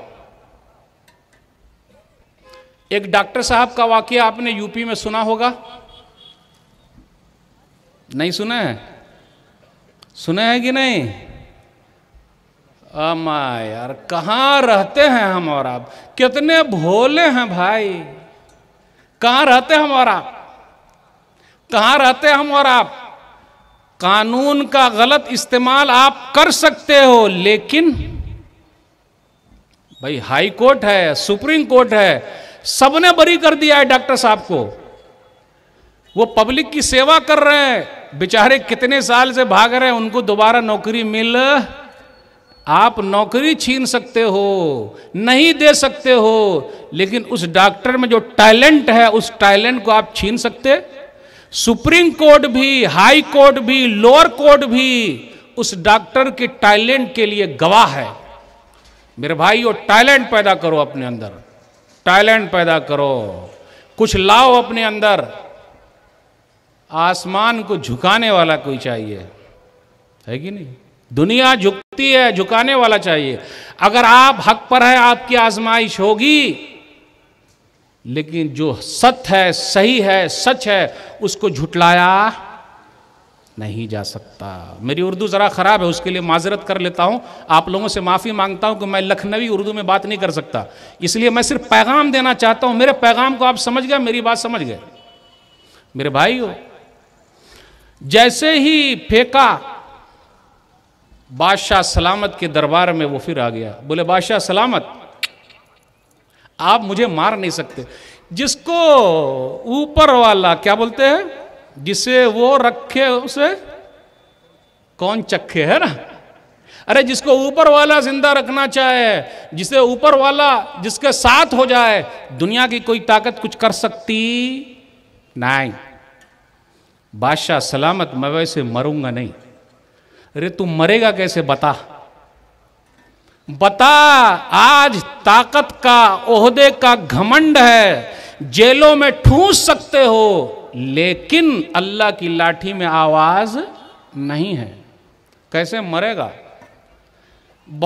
एक डॉक्टर साहब का वाक्य आपने यूपी में सुना होगा नहीं सुना है सुना है कि नहीं अमा यार कहाँ रहते हैं हम और आप कितने भोले हैं भाई कहाँ रहते हम और आप कहाँ रहते हम और आप कानून का गलत इस्तेमाल आप कर सकते हो लेकिन भाई हाई कोर्ट है सुप्रीम कोर्ट है सबने बरी कर दिया है डॉक्टर साहब को वो पब्लिक की सेवा कर रहे हैं बेचारे कितने साल से भाग रहे हैं उनको दोबारा नौकरी मिल आप नौकरी छीन सकते हो नहीं दे सकते हो लेकिन उस डॉक्टर में जो टैलेंट है उस टैलेंट को आप छीन सकते सुप्रीम कोर्ट भी हाई कोर्ट भी लोअर कोर्ट भी उस डॉक्टर के टैलेंट के लिए गवाह है मेरे भाई वो टैलेंट पैदा करो अपने अंदर टैलेंट पैदा करो कुछ लाओ अपने अंदर आसमान को झुकाने वाला कोई चाहिए है कि नहीं दुनिया झुकती है झुकाने वाला चाहिए अगर आप हक पर है आपकी आजमाइश होगी लेकिन जो सत्य है सही है सच है उसको झुटलाया नहीं जा सकता मेरी उर्दू ज़रा ख़राब है उसके लिए माजरत कर लेता हूँ आप लोगों से माफ़ी मांगता हूँ कि मैं लखनवी उर्दू में बात नहीं कर सकता इसलिए मैं सिर्फ पैगाम देना चाहता हूँ मेरे पैगाम को आप समझ गए मेरी बात समझ गए मेरे भाई हो जैसे ही फेंका बादशाह सलामत के दरबार में वो फिर आ गया बोले बादशाह सलामत आप मुझे मार नहीं सकते जिसको ऊपर वाला क्या बोलते हैं जिसे वो रखे उसे कौन चखे है ना अरे जिसको ऊपर वाला जिंदा रखना चाहे जिसे ऊपर वाला जिसके साथ हो जाए दुनिया की कोई ताकत कुछ कर सकती नहीं बादशाह सलामत मैं वैसे मरूंगा नहीं अरे तू मरेगा कैसे बता बता आज ताकत का ओहदे का घमंड है जेलों में ठूस सकते हो लेकिन अल्लाह की लाठी में आवाज नहीं है कैसे मरेगा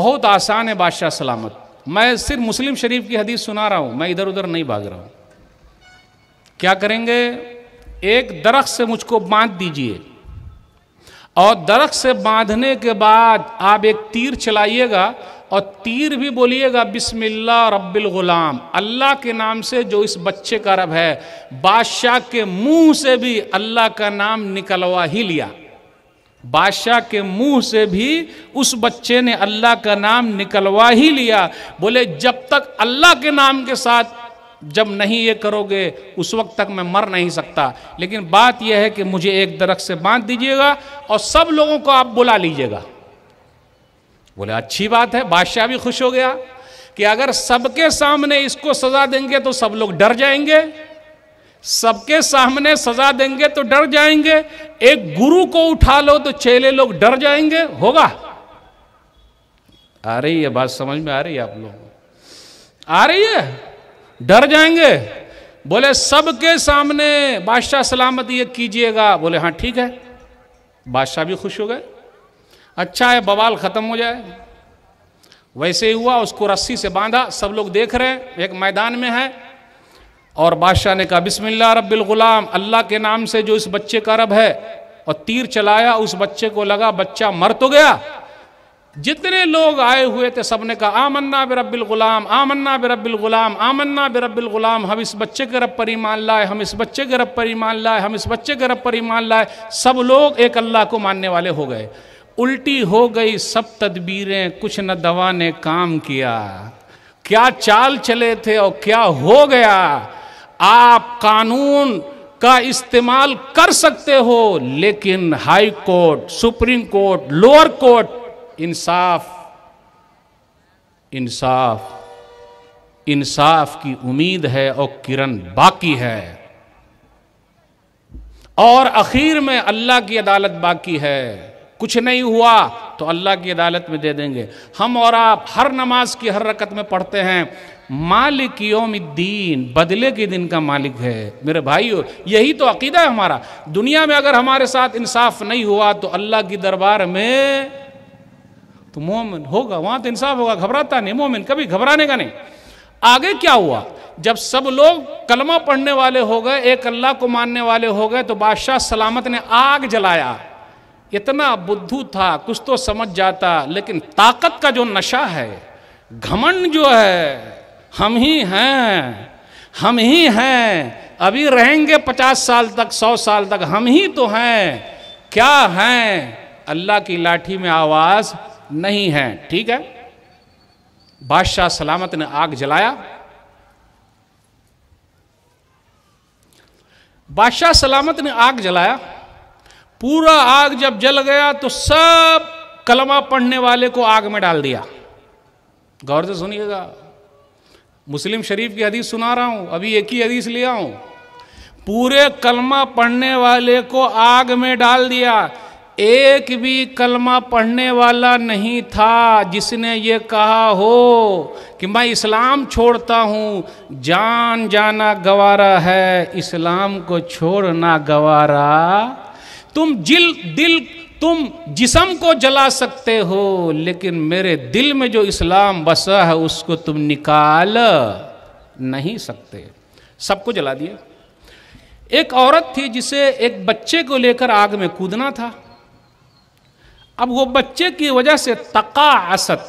बहुत आसान है बादशाह सलामत मैं सिर्फ मुस्लिम शरीफ की हदीस सुना रहा हूं मैं इधर उधर नहीं भाग रहा हूं क्या करेंगे एक दरख्त से मुझको बांध दीजिए और दरख्त से बांधने के बाद आप एक तीर चलाइएगा और तीर भी बोलिएगा बिस्मिल्ला रब्बिल गुलाम अल्लाह के नाम से जो इस बच्चे का रब है बादशाह के मुंह से भी अल्लाह का नाम निकलवा ही लिया बादशाह के मुंह से भी उस बच्चे ने अल्लाह का नाम निकलवा ही लिया बोले जब तक अल्लाह के नाम के साथ जब नहीं ये करोगे उस वक्त तक मैं मर नहीं सकता लेकिन बात यह है कि मुझे एक दरख्त से बांध दीजिएगा और सब लोगों को आप बुला लीजिएगा बोले अच्छी बात है बादशाह भी खुश हो गया कि अगर सबके सामने इसको सजा देंगे तो सब लोग डर जाएंगे सबके सामने सजा देंगे तो डर जाएंगे एक गुरु को उठा लो तो चेले लोग डर जाएंगे होगा आ रही है बात समझ में आ रही है आप लोगों आ रही है डर जाएंगे बोले सबके सामने बादशाह सलामत ये कीजिएगा बोले हाँ ठीक है बादशाह भी खुश हो गए अच्छा है बवाल ख़त्म हो जाए वैसे ही हुआ उसको रस्सी से बांधा सब लोग देख रहे हैं एक मैदान में है और बादशाह ने कहा बिस्मिल्लाह रब्बिल गुलाम अल्लाह के नाम से जो इस बच्चे का रब है और तीर चलाया उस बच्चे को लगा बच्चा मर तो गया जितने लोग आए हुए थे सबने कहा आमन्ना बिरबिल गुलाम आमन्ना बिरबिल गुलाम आमन्ना बिरबिल गुलाम हम इस बच्चे के रब पर ईमान लाए हम इस बच्चे के रब पर ईमान लाए हम इस बच्चे के रब पर ईमान लाए सब लोग एक अल्लाह को मानने वाले हो गए उल्टी हो गई सब तदबीरें कुछ न दवा ने काम किया क्या चाल चले थे और क्या हो गया आप कानून का इस्तेमाल कर सकते हो लेकिन high court supreme court lower court इंसाफ इंसाफ इंसाफ की उम्मीद है और किरण बाकी है और आखिर में अल्लाह की अदालत बाकी है कुछ नहीं हुआ तो अल्लाह की अदालत में दे देंगे हम और आप हर नमाज की हर रकत में पढ़ते हैं मालिक दीन बदले के दिन का मालिक है मेरे भाइयों यही तो अकीदा है हमारा दुनिया में अगर हमारे साथ इंसाफ नहीं हुआ तो अल्लाह की दरबार में तो मोमिन होगा वहां तो इंसाफ होगा घबराता नहीं मोमिन कभी घबराने का नहीं आगे क्या हुआ जब सब लोग कलमा पढ़ने वाले हो गए एक अल्लाह को मानने वाले हो गए तो बादशाह सलामत ने आग जलाया इतना बुद्धू था कुछ तो समझ जाता लेकिन ताकत का जो नशा है घमंड जो है हम ही हैं हम ही हैं अभी रहेंगे पचास साल तक सौ साल तक हम ही तो हैं क्या हैं अल्लाह की लाठी में आवाज़ नहीं है ठीक है बादशाह सलामत ने आग जलाया बादशाह सलामत ने आग जलाया पूरा आग जब जल गया तो सब कलमा पढ़ने वाले को आग में डाल दिया गौर से सुनिएगा मुस्लिम शरीफ की हदीस सुना रहा हूं अभी एक ही हदीस लिया हूं पूरे कलमा पढ़ने वाले को आग में डाल दिया एक भी कलमा पढ़ने वाला नहीं था जिसने ये कहा हो कि मैं इस्लाम छोड़ता हूँ जान जाना गवारा है इस्लाम को छोड़ना गवारा तुम जिल दिल तुम जिसम को जला सकते हो लेकिन मेरे दिल में जो इस्लाम बसा है उसको तुम निकाल नहीं सकते सबको जला दिया एक औरत थी जिसे एक बच्चे को लेकर आग में कूदना था अब वो बच्चे की वजह से तका असत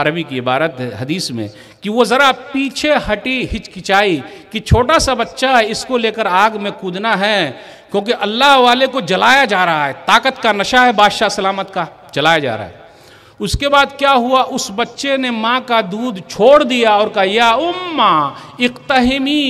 अरबी की इबारत हदीस में कि वो ज़रा पीछे हटी हिचकिचाई कि छोटा सा बच्चा इसको लेकर आग में कूदना है क्योंकि अल्लाह वाले को जलाया जा रहा है ताकत का नशा है बादशाह सलामत का जलाया जा रहा है उसके बाद क्या हुआ उस बच्चे ने माँ का दूध छोड़ दिया और कहा या उम्मा इकतहमी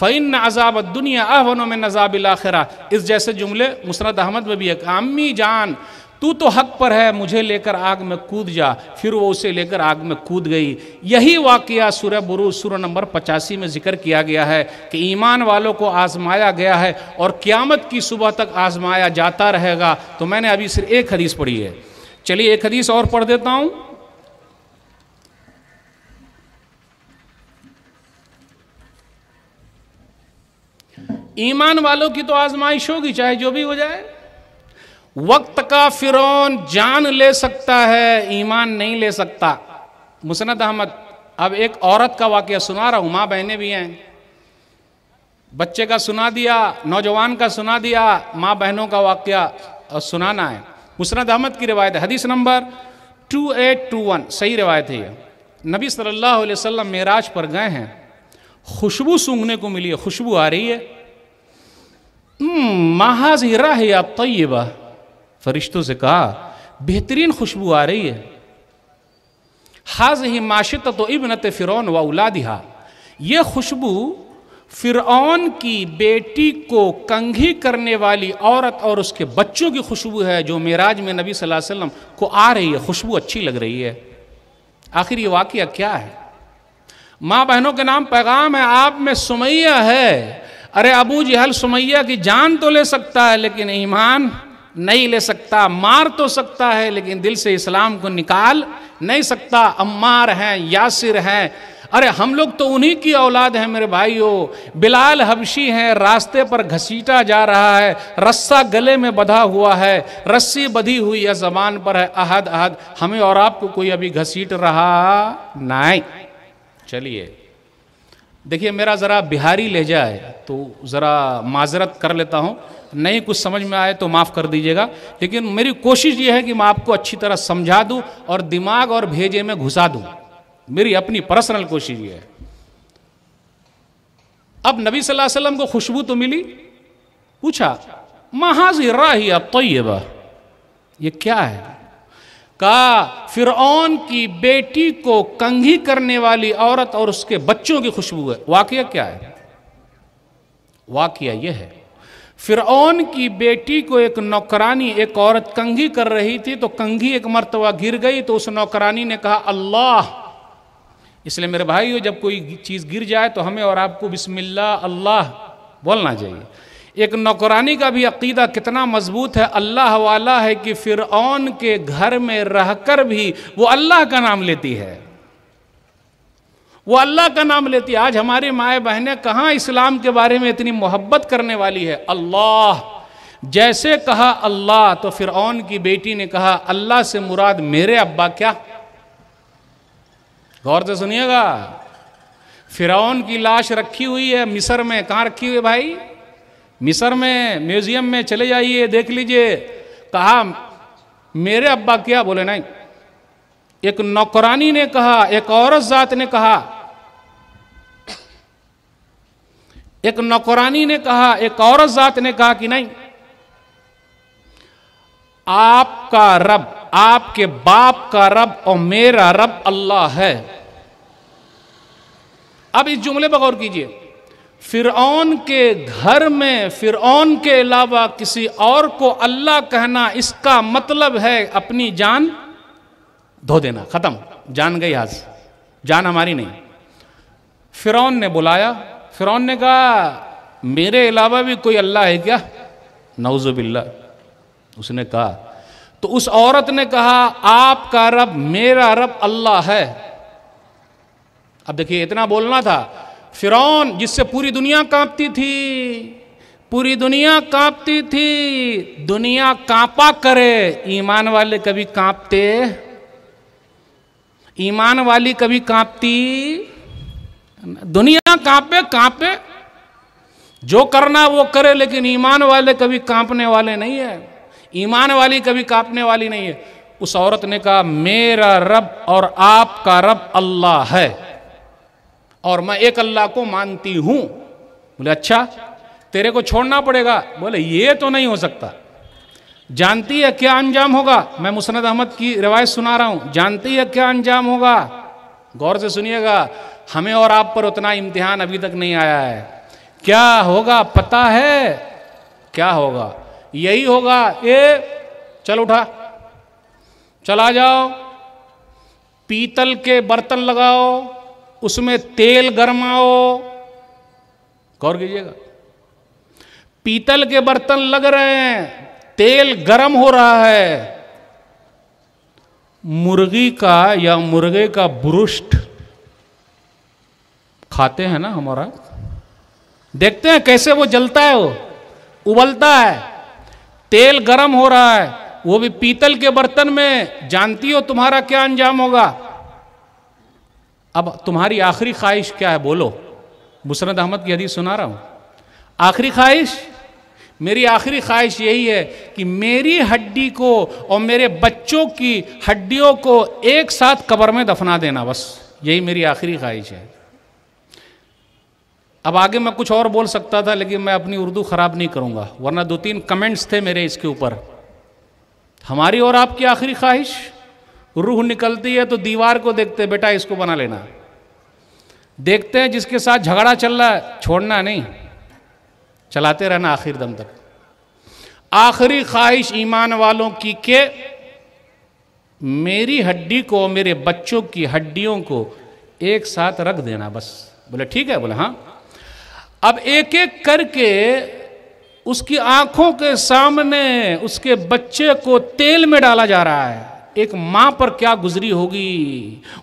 फ़ैन अजाब दुनिया अहनों में नजाबिल आखिरा इस जैसे जुमले मुसरत अहमद में भी एक अम्मी जान तू तो हक पर है मुझे लेकर आग में कूद जा फिर वो उसे लेकर आग में कूद गई यही वाक्य सूर्य बुरू सूर्य नंबर पचासी में जिक्र किया गया है कि ईमान वालों को आजमाया गया है और क़्यामत की सुबह तक आजमाया जाता रहेगा तो मैंने अभी सिर्फ एक हदीस पढ़ी है चलिए एक हदीस और पढ़ देता हूं ईमान वालों की तो आजमाइश होगी चाहे जो भी हो जाए वक्त का फिरौन जान ले सकता है ईमान नहीं ले सकता मुसनद अहमद अब एक औरत का वाक्य सुना रहा हूं माँ बहने भी हैं बच्चे का सुना दिया नौजवान का सुना दिया माँ बहनों का वाक्य सुनाना है मुसनद अहमद की रिवायत है हदीस number two eight two one सही रिवायत है ये नबी सल्लल्लाहु अलैहि वसल्लम मेराज पर गए हैं खुशबू सूंघने को मिली है खुशबू आ रही है महाज हम्म, हिरा है या तैयबा फरिश्तों से कहा बेहतरीन खुशबू आ रही है हाज ही माशत तो इबनत फिर व यह खुशबू फिर की बेटी को कंघी करने वाली औरत और उसके बच्चों की खुशबू है जो मेराज में नबी सल्लल्लाहु अलैहि वसल्लम को आ रही है खुशबू अच्छी लग रही है आखिर ये वाक्य क्या है माँ बहनों के नाम पैगाम है आप में सुमैया है अरे अबू जहल सुमैया की जान तो ले सकता है लेकिन ईमान नहीं ले सकता मार तो सकता है लेकिन दिल से इस्लाम को निकाल नहीं सकता अम्मार हैं यासिर हैं अरे हम लोग तो उन्हीं की औलाद हैं मेरे भाइयों बिलाल हबशी हैं रास्ते पर घसीटा जा रहा है रस्सा गले में बधा हुआ है रस्सी बधी हुई है जबान पर है अहद अहद हमें और आपको कोई अभी घसीट रहा नहीं चलिए देखिए मेरा ज़रा बिहारी लहजा है तो ज़रा माजरत कर लेता हूँ नहीं कुछ समझ में आए तो माफ़ कर दीजिएगा लेकिन मेरी कोशिश ये है कि मैं आपको अच्छी तरह समझा दूँ और दिमाग और भेजे में घुसा दूँ मेरी अपनी पर्सनल कोशिश ये है अब नबी सल्लल्लाहु अलैहि वसल्लम को खुशबू तो मिली पूछा महाज राही अब तो ये ये क्या है का फिर की बेटी को कंघी करने वाली औरत और उसके बच्चों की खुशबू है वाकया क्या है वाकया यह है फिरौन की बेटी को एक नौकरानी एक औरत कंघी कर रही थी तो कंघी एक मरतबा गिर गई तो उस नौकरानी ने कहा अल्लाह इसलिए मेरे भाई जब कोई चीज़ गिर जाए तो हमें और आपको बिस्मिल्लाह अल्लाह बोलना चाहिए एक नौकरानी का भी अकीदा कितना मजबूत है अल्लाह वाला है कि फिरौन के घर में रहकर भी वो अल्लाह का नाम लेती है वो अल्लाह का नाम लेती आज हमारी माए बहनें कहाँ इस्लाम के बारे में इतनी मोहब्बत करने वाली है अल्लाह जैसे कहा अल्लाह तो फिर की बेटी ने कहा अल्लाह से मुराद मेरे अब्बा क्या गौर से सुनिएगा फिर की लाश रखी हुई है मिस्र में कहाँ रखी हुई है भाई मिस्र में म्यूजियम में चले जाइए देख लीजिए कहा मेरे अब्बा क्या बोले नहीं एक नौकरानी ने कहा एक औरत जात ने कहा एक नौकरानी ने कहा एक औरत जात ने कहा कि नहीं आपका रब आपके बाप का रब और मेरा रब अल्लाह है अब इस जुमले पर गौर कीजिए फिरौन के घर में फिरौन के अलावा किसी और को अल्लाह कहना इसका मतलब है अपनी जान धो देना ख़त्म जान गई आज जान हमारी नहीं फिरौन ने बुलाया फिरौन ने कहा मेरे अलावा भी कोई अल्लाह है क्या नवजुबिल्ला उसने कहा तो उस औरत ने कहा आपका रब मेरा रब अल्लाह है अब देखिए इतना बोलना था फिरौन जिससे पूरी दुनिया कांपती थी पूरी दुनिया कांपती थी दुनिया कांपा करे ईमान वाले कभी कांपते ईमान वाली कभी कांपती दुनिया कांपे कांपे जो करना वो करे लेकिन ईमान वाले कभी कांपने वाले नहीं है ईमान वाली कभी कांपने वाली नहीं है उस औरत ने कहा मेरा रब और आपका रब अल्लाह है और मैं एक अल्लाह को मानती हूं बोले अच्छा तेरे को छोड़ना पड़ेगा बोले ये तो नहीं हो सकता जानती है क्या अंजाम होगा मैं मुसनद अहमद की रिवायत सुना रहा हूं जानती है क्या अंजाम होगा गौर से सुनिएगा हमें और आप पर उतना इम्तिहान अभी तक नहीं आया है क्या होगा पता है क्या होगा यही होगा ए चल उठा चला जाओ पीतल के बर्तन लगाओ उसमें तेल गरमाओ गौर कीजिएगा पीतल के बर्तन लग रहे हैं तेल गर्म हो रहा है मुर्गी का या मुर्गे का ब्रुष्ट खाते हैं ना हमारा देखते हैं कैसे वो जलता है वो उबलता है तेल गर्म हो रहा है वो भी पीतल के बर्तन में जानती हो तुम्हारा क्या अंजाम होगा अब तुम्हारी आखिरी ख्वाहिश क्या है बोलो मुसरद अहमद की हदीस सुना रहा हूं आखिरी ख्वाहिश मेरी आखिरी ख्वाहिश यही है कि मेरी हड्डी को और मेरे बच्चों की हड्डियों को एक साथ कब्र में दफना देना बस यही मेरी आखिरी ख्वाहिश है अब आगे मैं कुछ और बोल सकता था लेकिन मैं अपनी उर्दू ख़राब नहीं करूँगा वरना दो तीन कमेंट्स थे मेरे इसके ऊपर हमारी और आपकी आखिरी ख्वाहिश रूह निकलती है तो दीवार को देखते बेटा इसको बना लेना देखते हैं जिसके साथ झगड़ा चल रहा है छोड़ना नहीं चलाते रहना आखिर दम तक आखिरी ख्वाहिश ईमान वालों की के मेरी हड्डी को मेरे बच्चों की हड्डियों को एक साथ रख देना बस बोले ठीक है बोले हाँ अब एक एक करके उसकी आंखों के सामने उसके बच्चे को तेल में डाला जा रहा है एक माँ पर क्या गुजरी होगी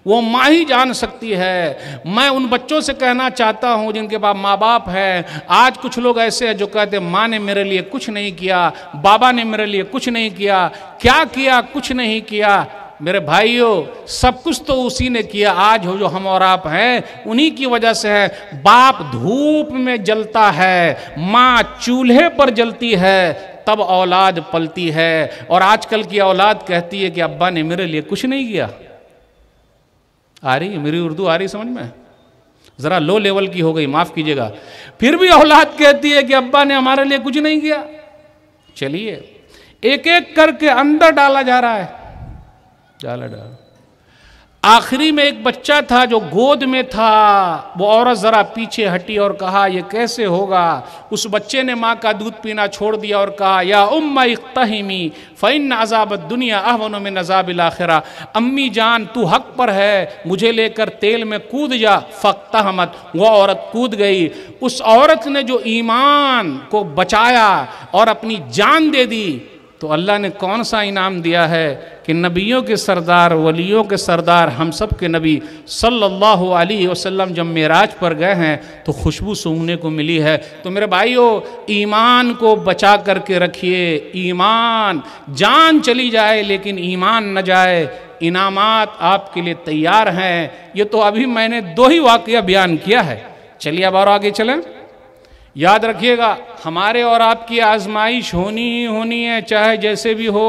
वो माँ ही जान सकती है मैं उन बच्चों से कहना चाहता हूँ जिनके पास माँ बाप हैं आज कुछ लोग ऐसे हैं जो कहते हैं माँ ने मेरे लिए कुछ नहीं किया बाबा ने मेरे लिए कुछ नहीं किया क्या किया कुछ नहीं किया मेरे भाइयों सब कुछ तो उसी ने किया आज हो जो हम और आप हैं उन्हीं की वजह से है बाप धूप में जलता है माँ चूल्हे पर जलती है तब औलाद पलती है और आजकल की औलाद कहती है कि अब्बा ने मेरे लिए कुछ नहीं किया आ रही है मेरी उर्दू आ रही समझ में ज़रा लो लेवल की हो गई माफ़ कीजिएगा फिर भी औलाद कहती है कि अब्बा ने हमारे लिए कुछ नहीं किया चलिए एक एक करके अंदर डाला जा रहा है डाला डाला आखिरी में एक बच्चा था जो गोद में था वो औरत ज़रा पीछे हटी और कहा यह कैसे होगा उस बच्चे ने माँ का दूध पीना छोड़ दिया और कहा या उम्मा इकतमी फ़ैन अजाबत दुनिया अहवन में नज़ाब आखिरा अम्मी जान तू हक पर है मुझे लेकर तेल में कूद जा फ़क्त हमत वो औरत कूद गई उस औरत ने जो ईमान को बचाया और अपनी जान दे दी तो अल्लाह ने कौन सा इनाम दिया है कि नबियों के सरदार वलियों के सरदार हम सब के नबी सल्लल्लाहु अलैहि वसल्लम जब मेराज पर गए हैं तो खुशबू सूंघने को मिली है तो मेरे भाइयों ईमान को बचा करके रखिए ईमान जान चली जाए लेकिन ईमान न जाए इनामात आपके लिए तैयार हैं ये तो अभी मैंने दो ही वाक्य बयान किया है चलिए अब और आगे चलें याद रखिएगा हमारे और आपकी आजमाइश होनी ही होनी है चाहे जैसे भी हो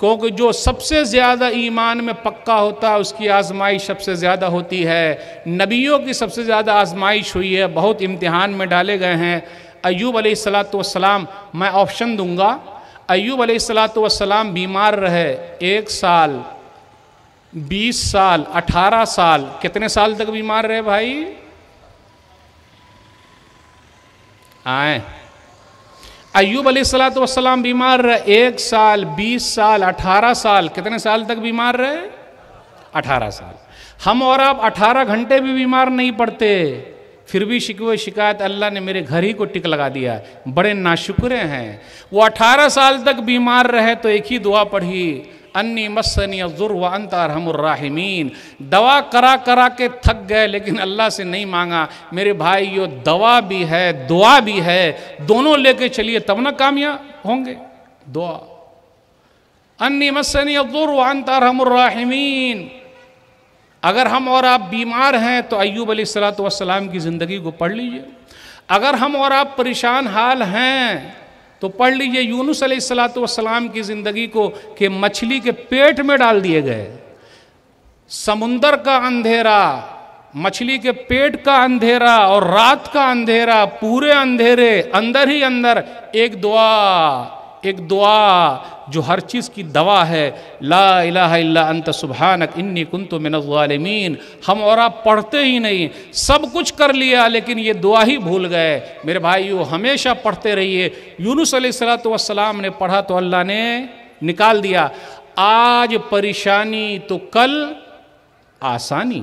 क्योंकि जो सबसे ज़्यादा ईमान में पक्का होता है उसकी आजमाइश सबसे ज़्यादा होती है नबियों की सबसे ज़्यादा आजमाइश हुई है बहुत इम्तिहान में डाले गए हैं अयूब सलाम मैं ऑप्शन दूंगा अयूब सलाम बीमार रहे एक साल बीस साल अठारह साल कितने साल तक बीमार रहे भाई आए अयूब वसलाम बीमार रहे एक साल बीस साल अठारह साल कितने साल तक बीमार रहे अठारह साल हम और आप अठारह घंटे भी बीमार नहीं पड़ते फिर भी शिकवे शिकायत अल्लाह ने मेरे घर ही को टिक लगा दिया बड़े नाशुक्रे हैं वो अठारह साल तक बीमार रहे तो एक ही दुआ पढ़ी अन्नी मसनी अजुर व अंतर हमराहिमीन दवा करा करा के थक गए लेकिन अल्लाह से नहीं मांगा मेरे भाई यो दवा भी है दुआ भी है दोनों लेके चलिए तब ना कामयाब होंगे दुआ अन्नी मसनी अजुर व अंतर हमराहिमीन अगर हम और आप बीमार हैं तो अयूब सलात की ज़िंदगी को पढ़ लीजिए अगर हम और आप परेशान हाल हैं तो पढ़ लीजिए यूनुस सलाम की ज़िंदगी को कि मछली के पेट में डाल दिए गए समुंदर का अंधेरा मछली के पेट का अंधेरा और रात का अंधेरा पूरे अंधेरे अंदर ही अंदर एक दुआ एक दुआ जो हर चीज़ की दवा है ला इला अंत सुबहानक इन्नी कुन तो मिनमीन हम और आप पढ़ते ही नहीं सब कुछ कर लिया लेकिन ये दुआ ही भूल गए मेरे भाइयों हमेशा पढ़ते रहिए यूनुस सलाम ने पढ़ा तो अल्लाह ने निकाल दिया आज परेशानी तो कल आसानी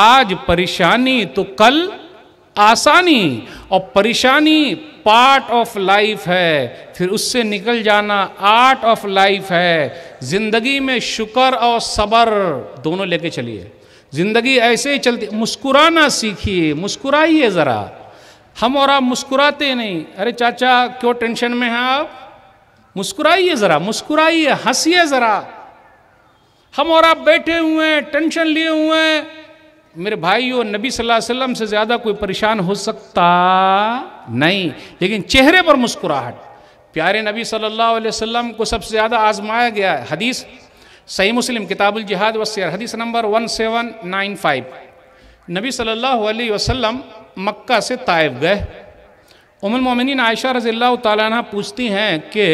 आज परेशानी तो कल आसानी और परेशानी पार्ट ऑफ लाइफ है फिर उससे निकल जाना आर्ट ऑफ लाइफ है ज़िंदगी में शुक्र और सबर दोनों लेके चलिए ज़िंदगी ऐसे ही चलती मुस्कुराना सीखिए मुस्कुराइए ज़रा हम और आप मुस्कुराते नहीं अरे चाचा क्यों टेंशन में हैं आप मुस्कुराइए ज़रा मुस्कुराइए हंसिए ज़रा हम और आप बैठे हुए हैं टेंशन लिए हुए हैं मेरे भाई और नबी सल्लल्लाहु अलैहि वसल्लम से ज़्यादा कोई परेशान हो सकता नहीं लेकिन चेहरे पर मुस्कुराहट प्यारे नबी सल्लल्लाहु अलैहि वसल्लम को सबसे ज़्यादा आजमाया गया है हदीस सही मुस्लिम किताबुल जिहाद वसैर हदीस number one seven nine five नबी सल्लल्लाहु अलैहि वसल्लम मक्का से ताइफ गए मोमिन आयशा रज़ील्ला तह पूछती हैं कि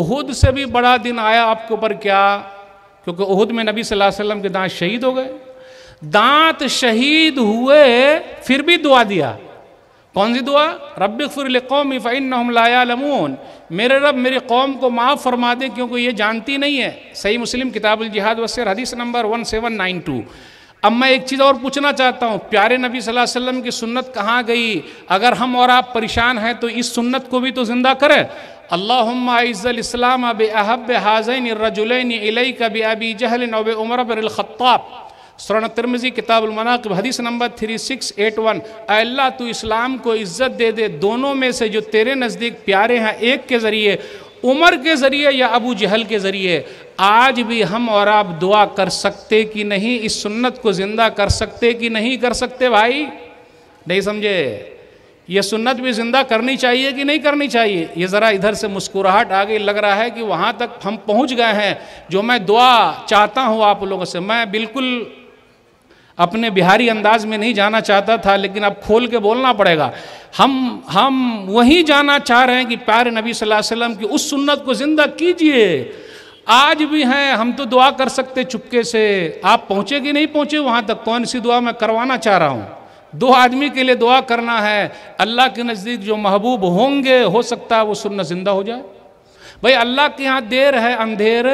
उहद से भी बड़ा दिन आया आपके ऊपर क्या क्योंकि उहद में नबी सल्लल्लाहु अलैहि वसल्लम के दांत शहीद हो गए दांत शहीद हुए फिर भी दुआ दिया कौन सी दुआ रब फिर फ़ैन नमलायालमून मेरे रब मेरी कौम को माफ़ फरमा दे क्योंकि ये जानती नहीं है सही मुस्लिम किताबुल जिहाद वसर हदीस number one seven nine two अब मैं एक चीज़ और पूछना चाहता हूँ प्यारे नबी सल्लल्लाहु अलैहि वसल्लम की सुन्नत कहाँ गई अगर हम और आप परेशान हैं तो इस सुन्नत को भी तो ज़िंदा करें अल्लाज़लाम अब अहब हाजन रजुलैन इलई कब अबी जहल नब उमर बरख़ाब सुरन तिरमजी किताबुल मनाकब हदीस number three six eight one अल्लाह तू इस्लाम को इज़्ज़त दे दे दोनों में से जो तेरे नज़दीक प्यारे हैं एक के ज़रिए उमर के ज़रिए या अबू जहल के ज़रिए आज भी हम और आप दुआ कर सकते कि नहीं इस सुन्नत को ज़िंदा कर सकते कि नहीं कर सकते भाई नहीं समझे ये सुन्नत भी ज़िंदा करनी चाहिए कि नहीं करनी चाहिए ये ज़रा इधर से मुस्कुराहट आ गई लग रहा है कि वहाँ तक हम पहुँच गए हैं जो मैं दुआ चाहता हूँ आप लोगों से मैं बिल्कुल अपने बिहारी अंदाज में नहीं जाना चाहता था लेकिन अब खोल के बोलना पड़ेगा हम हम वहीं जाना चाह रहे हैं कि प्यारे नबी सल्लल्लाहु अलैहि वसल्लम की उस सुन्नत को ज़िंदा कीजिए आज भी हैं हम तो दुआ कर सकते चुपके से आप पहुँचे कि नहीं पहुँचे वहाँ तक कौन सी दुआ मैं करवाना चाह रहा हूँ दो आदमी के लिए दुआ करना है अल्लाह के नज़दीक जो महबूब होंगे हो सकता है वो सुन्नत ज़िंदा हो जाए भाई अल्लाह के यहाँ देर है अंधेर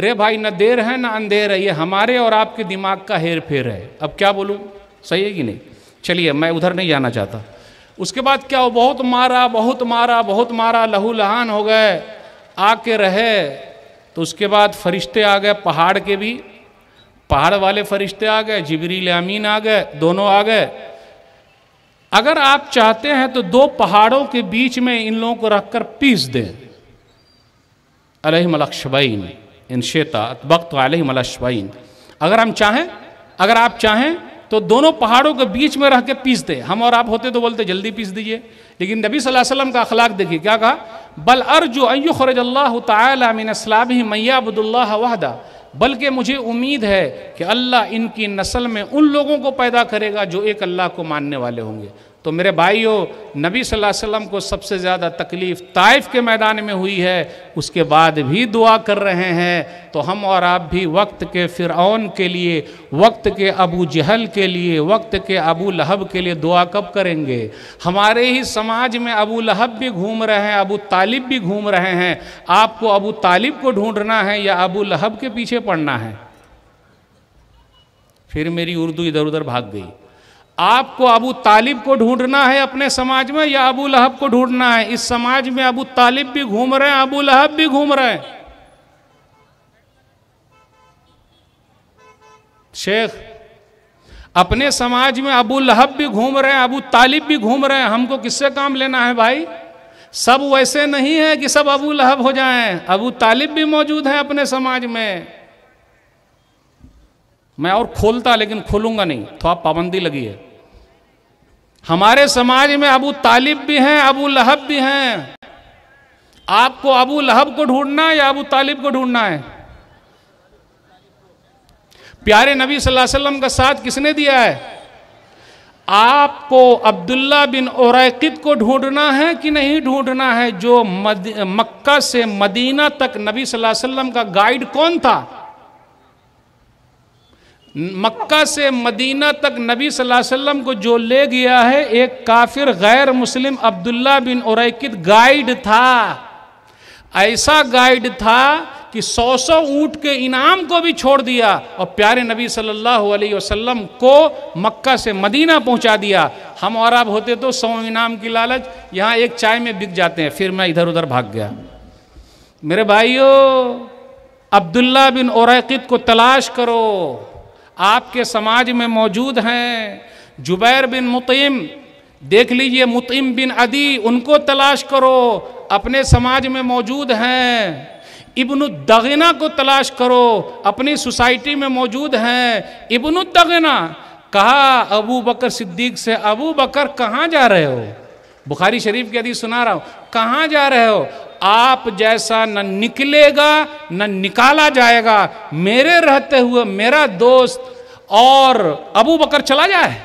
रे भाई ना देर है ना अंधेर है ये हमारे और आपके दिमाग का हेर फेर है अब क्या बोलूँ सही है कि नहीं चलिए मैं उधर नहीं जाना चाहता उसके बाद क्या हो बहुत मारा बहुत मारा बहुत मारा लहू लहान हो गए आके रहे तो उसके बाद फरिश्ते आ गए पहाड़ के भी पहाड़ वाले फरिश्ते आ गए जिबरील अमीन आ गए दोनों आ गए अगर आप चाहते हैं तो दो पहाड़ों के बीच में इन लोगों को रखकर पीस दें अलहमलक्षबाई में इन शेता वक्त अगर हम चाहें अगर आप चाहें तो दोनों पहाड़ों के बीच में रह के पीस दे हम और आप होते तो बोलते जल्दी पीस दीजिए लेकिन नबी सल्लल्लाहु अलैहि वसल्लम का अखलाक देखिए क्या कहा बल अर्जो अयु खरज अल्लाह ही मैया अब्दुल्ला वाहदा बल्कि मुझे उम्मीद है कि अल्लाह इनकी नस्ल में उन लोगों को पैदा करेगा जो एक अल्लाह को मानने वाले होंगे तो मेरे भाइयों नबी सल्लल्लाहु अलैहि वसल्लम को सबसे ज़्यादा तकलीफ़ ताइफ के मैदान में हुई है उसके बाद भी दुआ कर रहे हैं तो हम और आप भी वक्त के फ़िरौन के लिए वक्त के अबू जहल के लिए वक्त के अबू लहब के लिए दुआ कब करेंगे हमारे ही समाज में अबू लहब भी घूम रहे हैं अबू तालिब भी घूम रहे हैं आपको अबू तालिब को ढूंढना है या अबू लहब के पीछे पड़ना है फिर मेरी उर्दू इधर उधर भाग गई आपको अबू तालिब को ढूंढना है अपने समाज में या अबू लहब को ढूंढना है इस समाज में अबू तालिब भी घूम रहे हैं अबू लहब भी घूम रहे हैं शेख अपने समाज में अबू लहब भी घूम रहे हैं अबू तालिब भी घूम रहे हैं हमको किससे काम लेना है भाई सब वैसे नहीं है कि सब अबू लहब हो जाएं अबू तालिब भी मौजूद है अपने समाज में मैं और खोलता लेकिन खोलूंगा नहीं तो आप पाबंदी लगी है हमारे समाज में अबू तालिब भी हैं अबू लहब भी हैं आपको अबू लहब को ढूंढना है या अबू तालिब को ढूंढना है प्यारे नबी सल्लल्लाहु अलैहि वसल्लम का साथ किसने दिया है आपको अब्दुल्ला बिन औरकित को ढूंढना है कि नहीं ढूंढना है जो मक्का से मदीना तक नबी सल्लल्लाहु अलैहि वसल्लम का गाइड कौन था मक्का से मदीना तक नबी वसल्लम को जो ले गया है एक काफिर गैर मुस्लिम अब्दुल्ला बिन उरैकित गाइड था ऐसा गाइड था कि सौ सौ ऊँट के इनाम को भी छोड़ दिया और प्यारे नबी सल्लल्लाहु अलैहि वसल्लम को मक्का से मदीना पहुंचा दिया हम और आप होते तो सौ इनाम की लालच यहाँ एक चाय में बिक जाते हैं फिर मैं इधर उधर भाग गया मेरे भाइयों अब्दुल्ला बिन औरकित को तलाश करो आपके समाज में मौजूद हैं जुबैर बिन मुतिम देख लीजिए मुतिम बिन अदी उनको तलाश करो अपने समाज में मौजूद हैं इब्न दगना को तलाश करो अपनी सोसाइटी में मौजूद हैं इब्न दगना कहा अबू बकर सिद्दीक से अबू बकर कहाँ जा रहे हो बुखारी शरीफ की हदीस सुना रहा हूं कहां जा रहे हो आप जैसा न निकलेगा न निकाला जाएगा मेरे रहते हुए मेरा दोस्त और अबू बकर चला जाए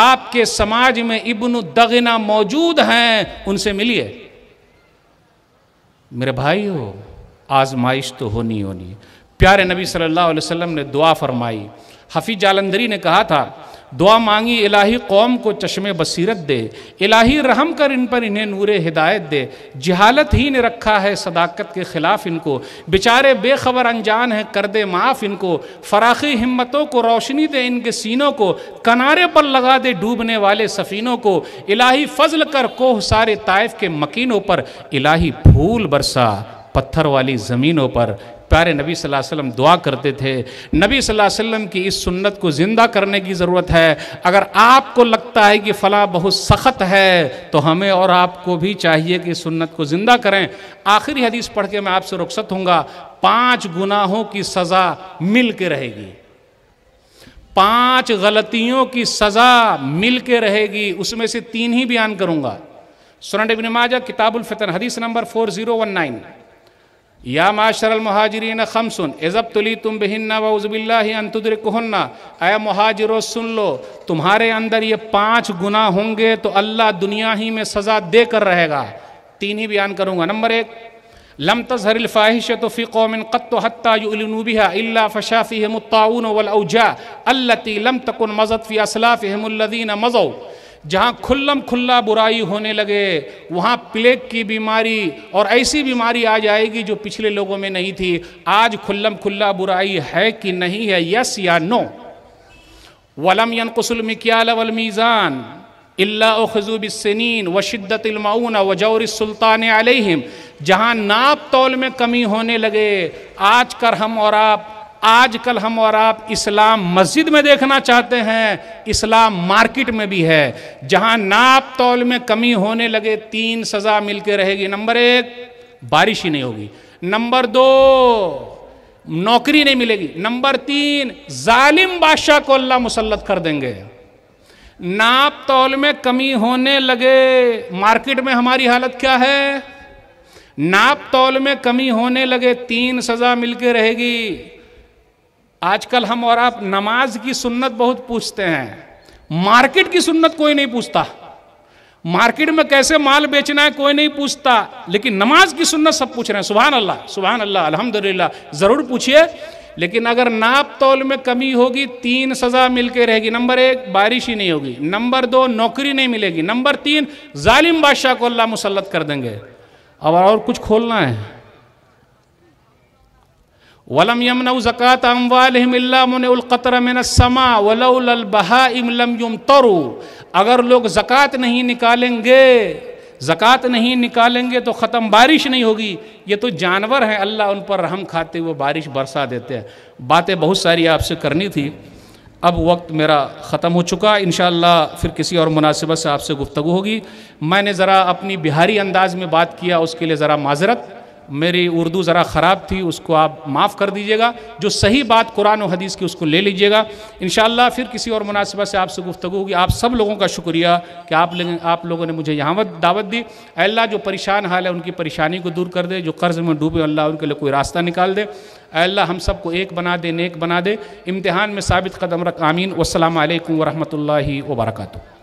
आपके समाज में इब्न दगना मौजूद हैं उनसे मिलिए मेरे भाई हो आजमाइश तो होनी होनी प्यारे नबी सल्लल्लाहु अलैहि वसल्लम ने दुआ फरमाई हफीज जालंधरी ने कहा था दुआ मांगी इलाही कौम को चश्मे बसीरत दे इलाही रहम कर इन पर इन्हें नूर हिदायत दे जहालत ही ने रखा है सदाकत के ख़िलाफ़ इनको बेचारे बेखबर अनजान हैं कर दे माफ़ इनको फराखी हिम्मतों को रोशनी दे इनके सीनों को किनारे पर लगा दे डूबने वाले सफ़ीनों को इलाही फजल कर कोह सारे ताइफ के मकीनों पर इलाही फूल बरसा पत्थर वाली ज़मीनों पर प्यारे नबी सल्लल्लाहु अलैहि वसल्लम दुआ करते थे नबी सल्लल्लाहु अलैहि वसल्लम की इस सुन्नत को ज़िंदा करने की ज़रूरत है अगर आपको लगता है कि फ़लाह बहुत सख्त है तो हमें और आपको भी चाहिए कि सुन्नत को ज़िंदा करें आखिरी हदीस पढ़ के मैं आपसे रुख्सत होंगे पाँच गुनाहों की सज़ा मिल के रहेगी पांच गलतियों की सज़ा मिल के रहेगी उसमें से तीन ही बयान करूंगा सुनन इबन माजा किताबुल फितन हदीस number four zero one nine या माशर महाजरीन खमसुन एजब तुली तुम बहिन्ना व उजबिल्ला बहन्ना वज़बिल्लातुद्रकन्ना अय महाजरो सुन लो तुम्हारे अंदर ये पांच गुना होंगे तो अल्लाह दुनिया ही में सज़ा दे कर रहेगा तीन ही बयान करूँगा नंबर एक लम तजहरफ़ाहिश तो फ़िकोमिन कत्तो हत्तानूबिया अल्ला फ़शाफ़ी हमताउन वलऊजा अल्लती लम तकन मज़त फ़ी असलाफ़ी हमल्लिन मज़ो जहाँ खुल्लम खुल्ला बुराई होने लगे वहाँ प्लेग की बीमारी और ऐसी बीमारी आ जाएगी जो पिछले लोगों में नहीं थी आज खुल्लम खुल्ला बुराई है कि नहीं है यस या नो वलम यन कसुल मिक्याल इल्ला खजूब अल्लाखजूबसनिन व शिद्दतमाउन व जौर सुल्तान आलिम जहाँ नाप तौल में कमी होने लगे आज कर हम और आप आजकल हम और आप इस्लाम मस्जिद में देखना चाहते हैं इस्लाम मार्केट में भी है जहां नाप तौल में कमी होने लगे तीन सजा मिलकर रहेगी नंबर एक बारिश ही नहीं होगी नंबर दो नौकरी नहीं मिलेगी नंबर तीन जालिम बादशाह को अल्लाह मुसलत कर देंगे नाप तौल में कमी होने लगे मार्केट में हमारी हालत क्या है नाप तौल में कमी होने लगे तीन सजा मिलकर रहेगी आजकल हम और आप नमाज की सुन्नत बहुत पूछते हैं मार्केट की सुन्नत कोई नहीं पूछता मार्केट में कैसे माल बेचना है कोई नहीं पूछता लेकिन नमाज की सुन्नत सब पूछ रहे हैं सुबहान अल्लाह सुबहान अल्लाह अल्हम्दुलिल्लाह ज़रूर पूछिए लेकिन अगर नाप तौल में कमी होगी तीन सज़ा मिलके रहेगी नंबर एक बारिश ही नहीं होगी नंबर दो नौकरी नहीं मिलेगी नंबर तीन जालिम बादशाह को अल्लाह मुसलत कर देंगे और और कुछ खोलना है वलम यमन ज़क़़त अम्वालमिल्लातरमा वलबहा इमलम यम तरु अगर लोग ज़क़़त नहीं निकालेंगे ज़क़़त नहीं निकालेंगे तो ख़त्म बारिश नहीं होगी ये तो जानवर हैं अल्लाह उन पर रहम खाते हुए बारिश बरसा देते हैं बातें बहुत सारी आपसे करनी थी अब वक्त मेरा ख़त्म हो चुका इन फिर किसी और मुनासिबत से आपसे गुफ्तु होगी मैंने ज़रा अपनी बिहारी अंदाज़ में बात किया उसके लिए ज़रा माजरत मेरी उर्दू ज़रा ख़राब थी उसको आप माफ़ कर दीजिएगा जो सही बात कुरान और हदीस की उसको ले लीजिएगा इन फिर किसी और मुनासिबा से आपसे गुफ्तु होगी आप सब लोगों का शुक्रिया कि आप आप लोगों ने मुझे यहाँ दावत दी अल्लाह जो परेशान हाल है उनकी परेशानी को दूर कर दे जो कर्ज़ में डूबे अल्लाह उनके लिए कोई रास्ता निकाल दे अल्लाह हम सबको एक बना दे नेक बना दे इम्तहान में साबित कदम रख आमीन वसलम वरहमल वर्का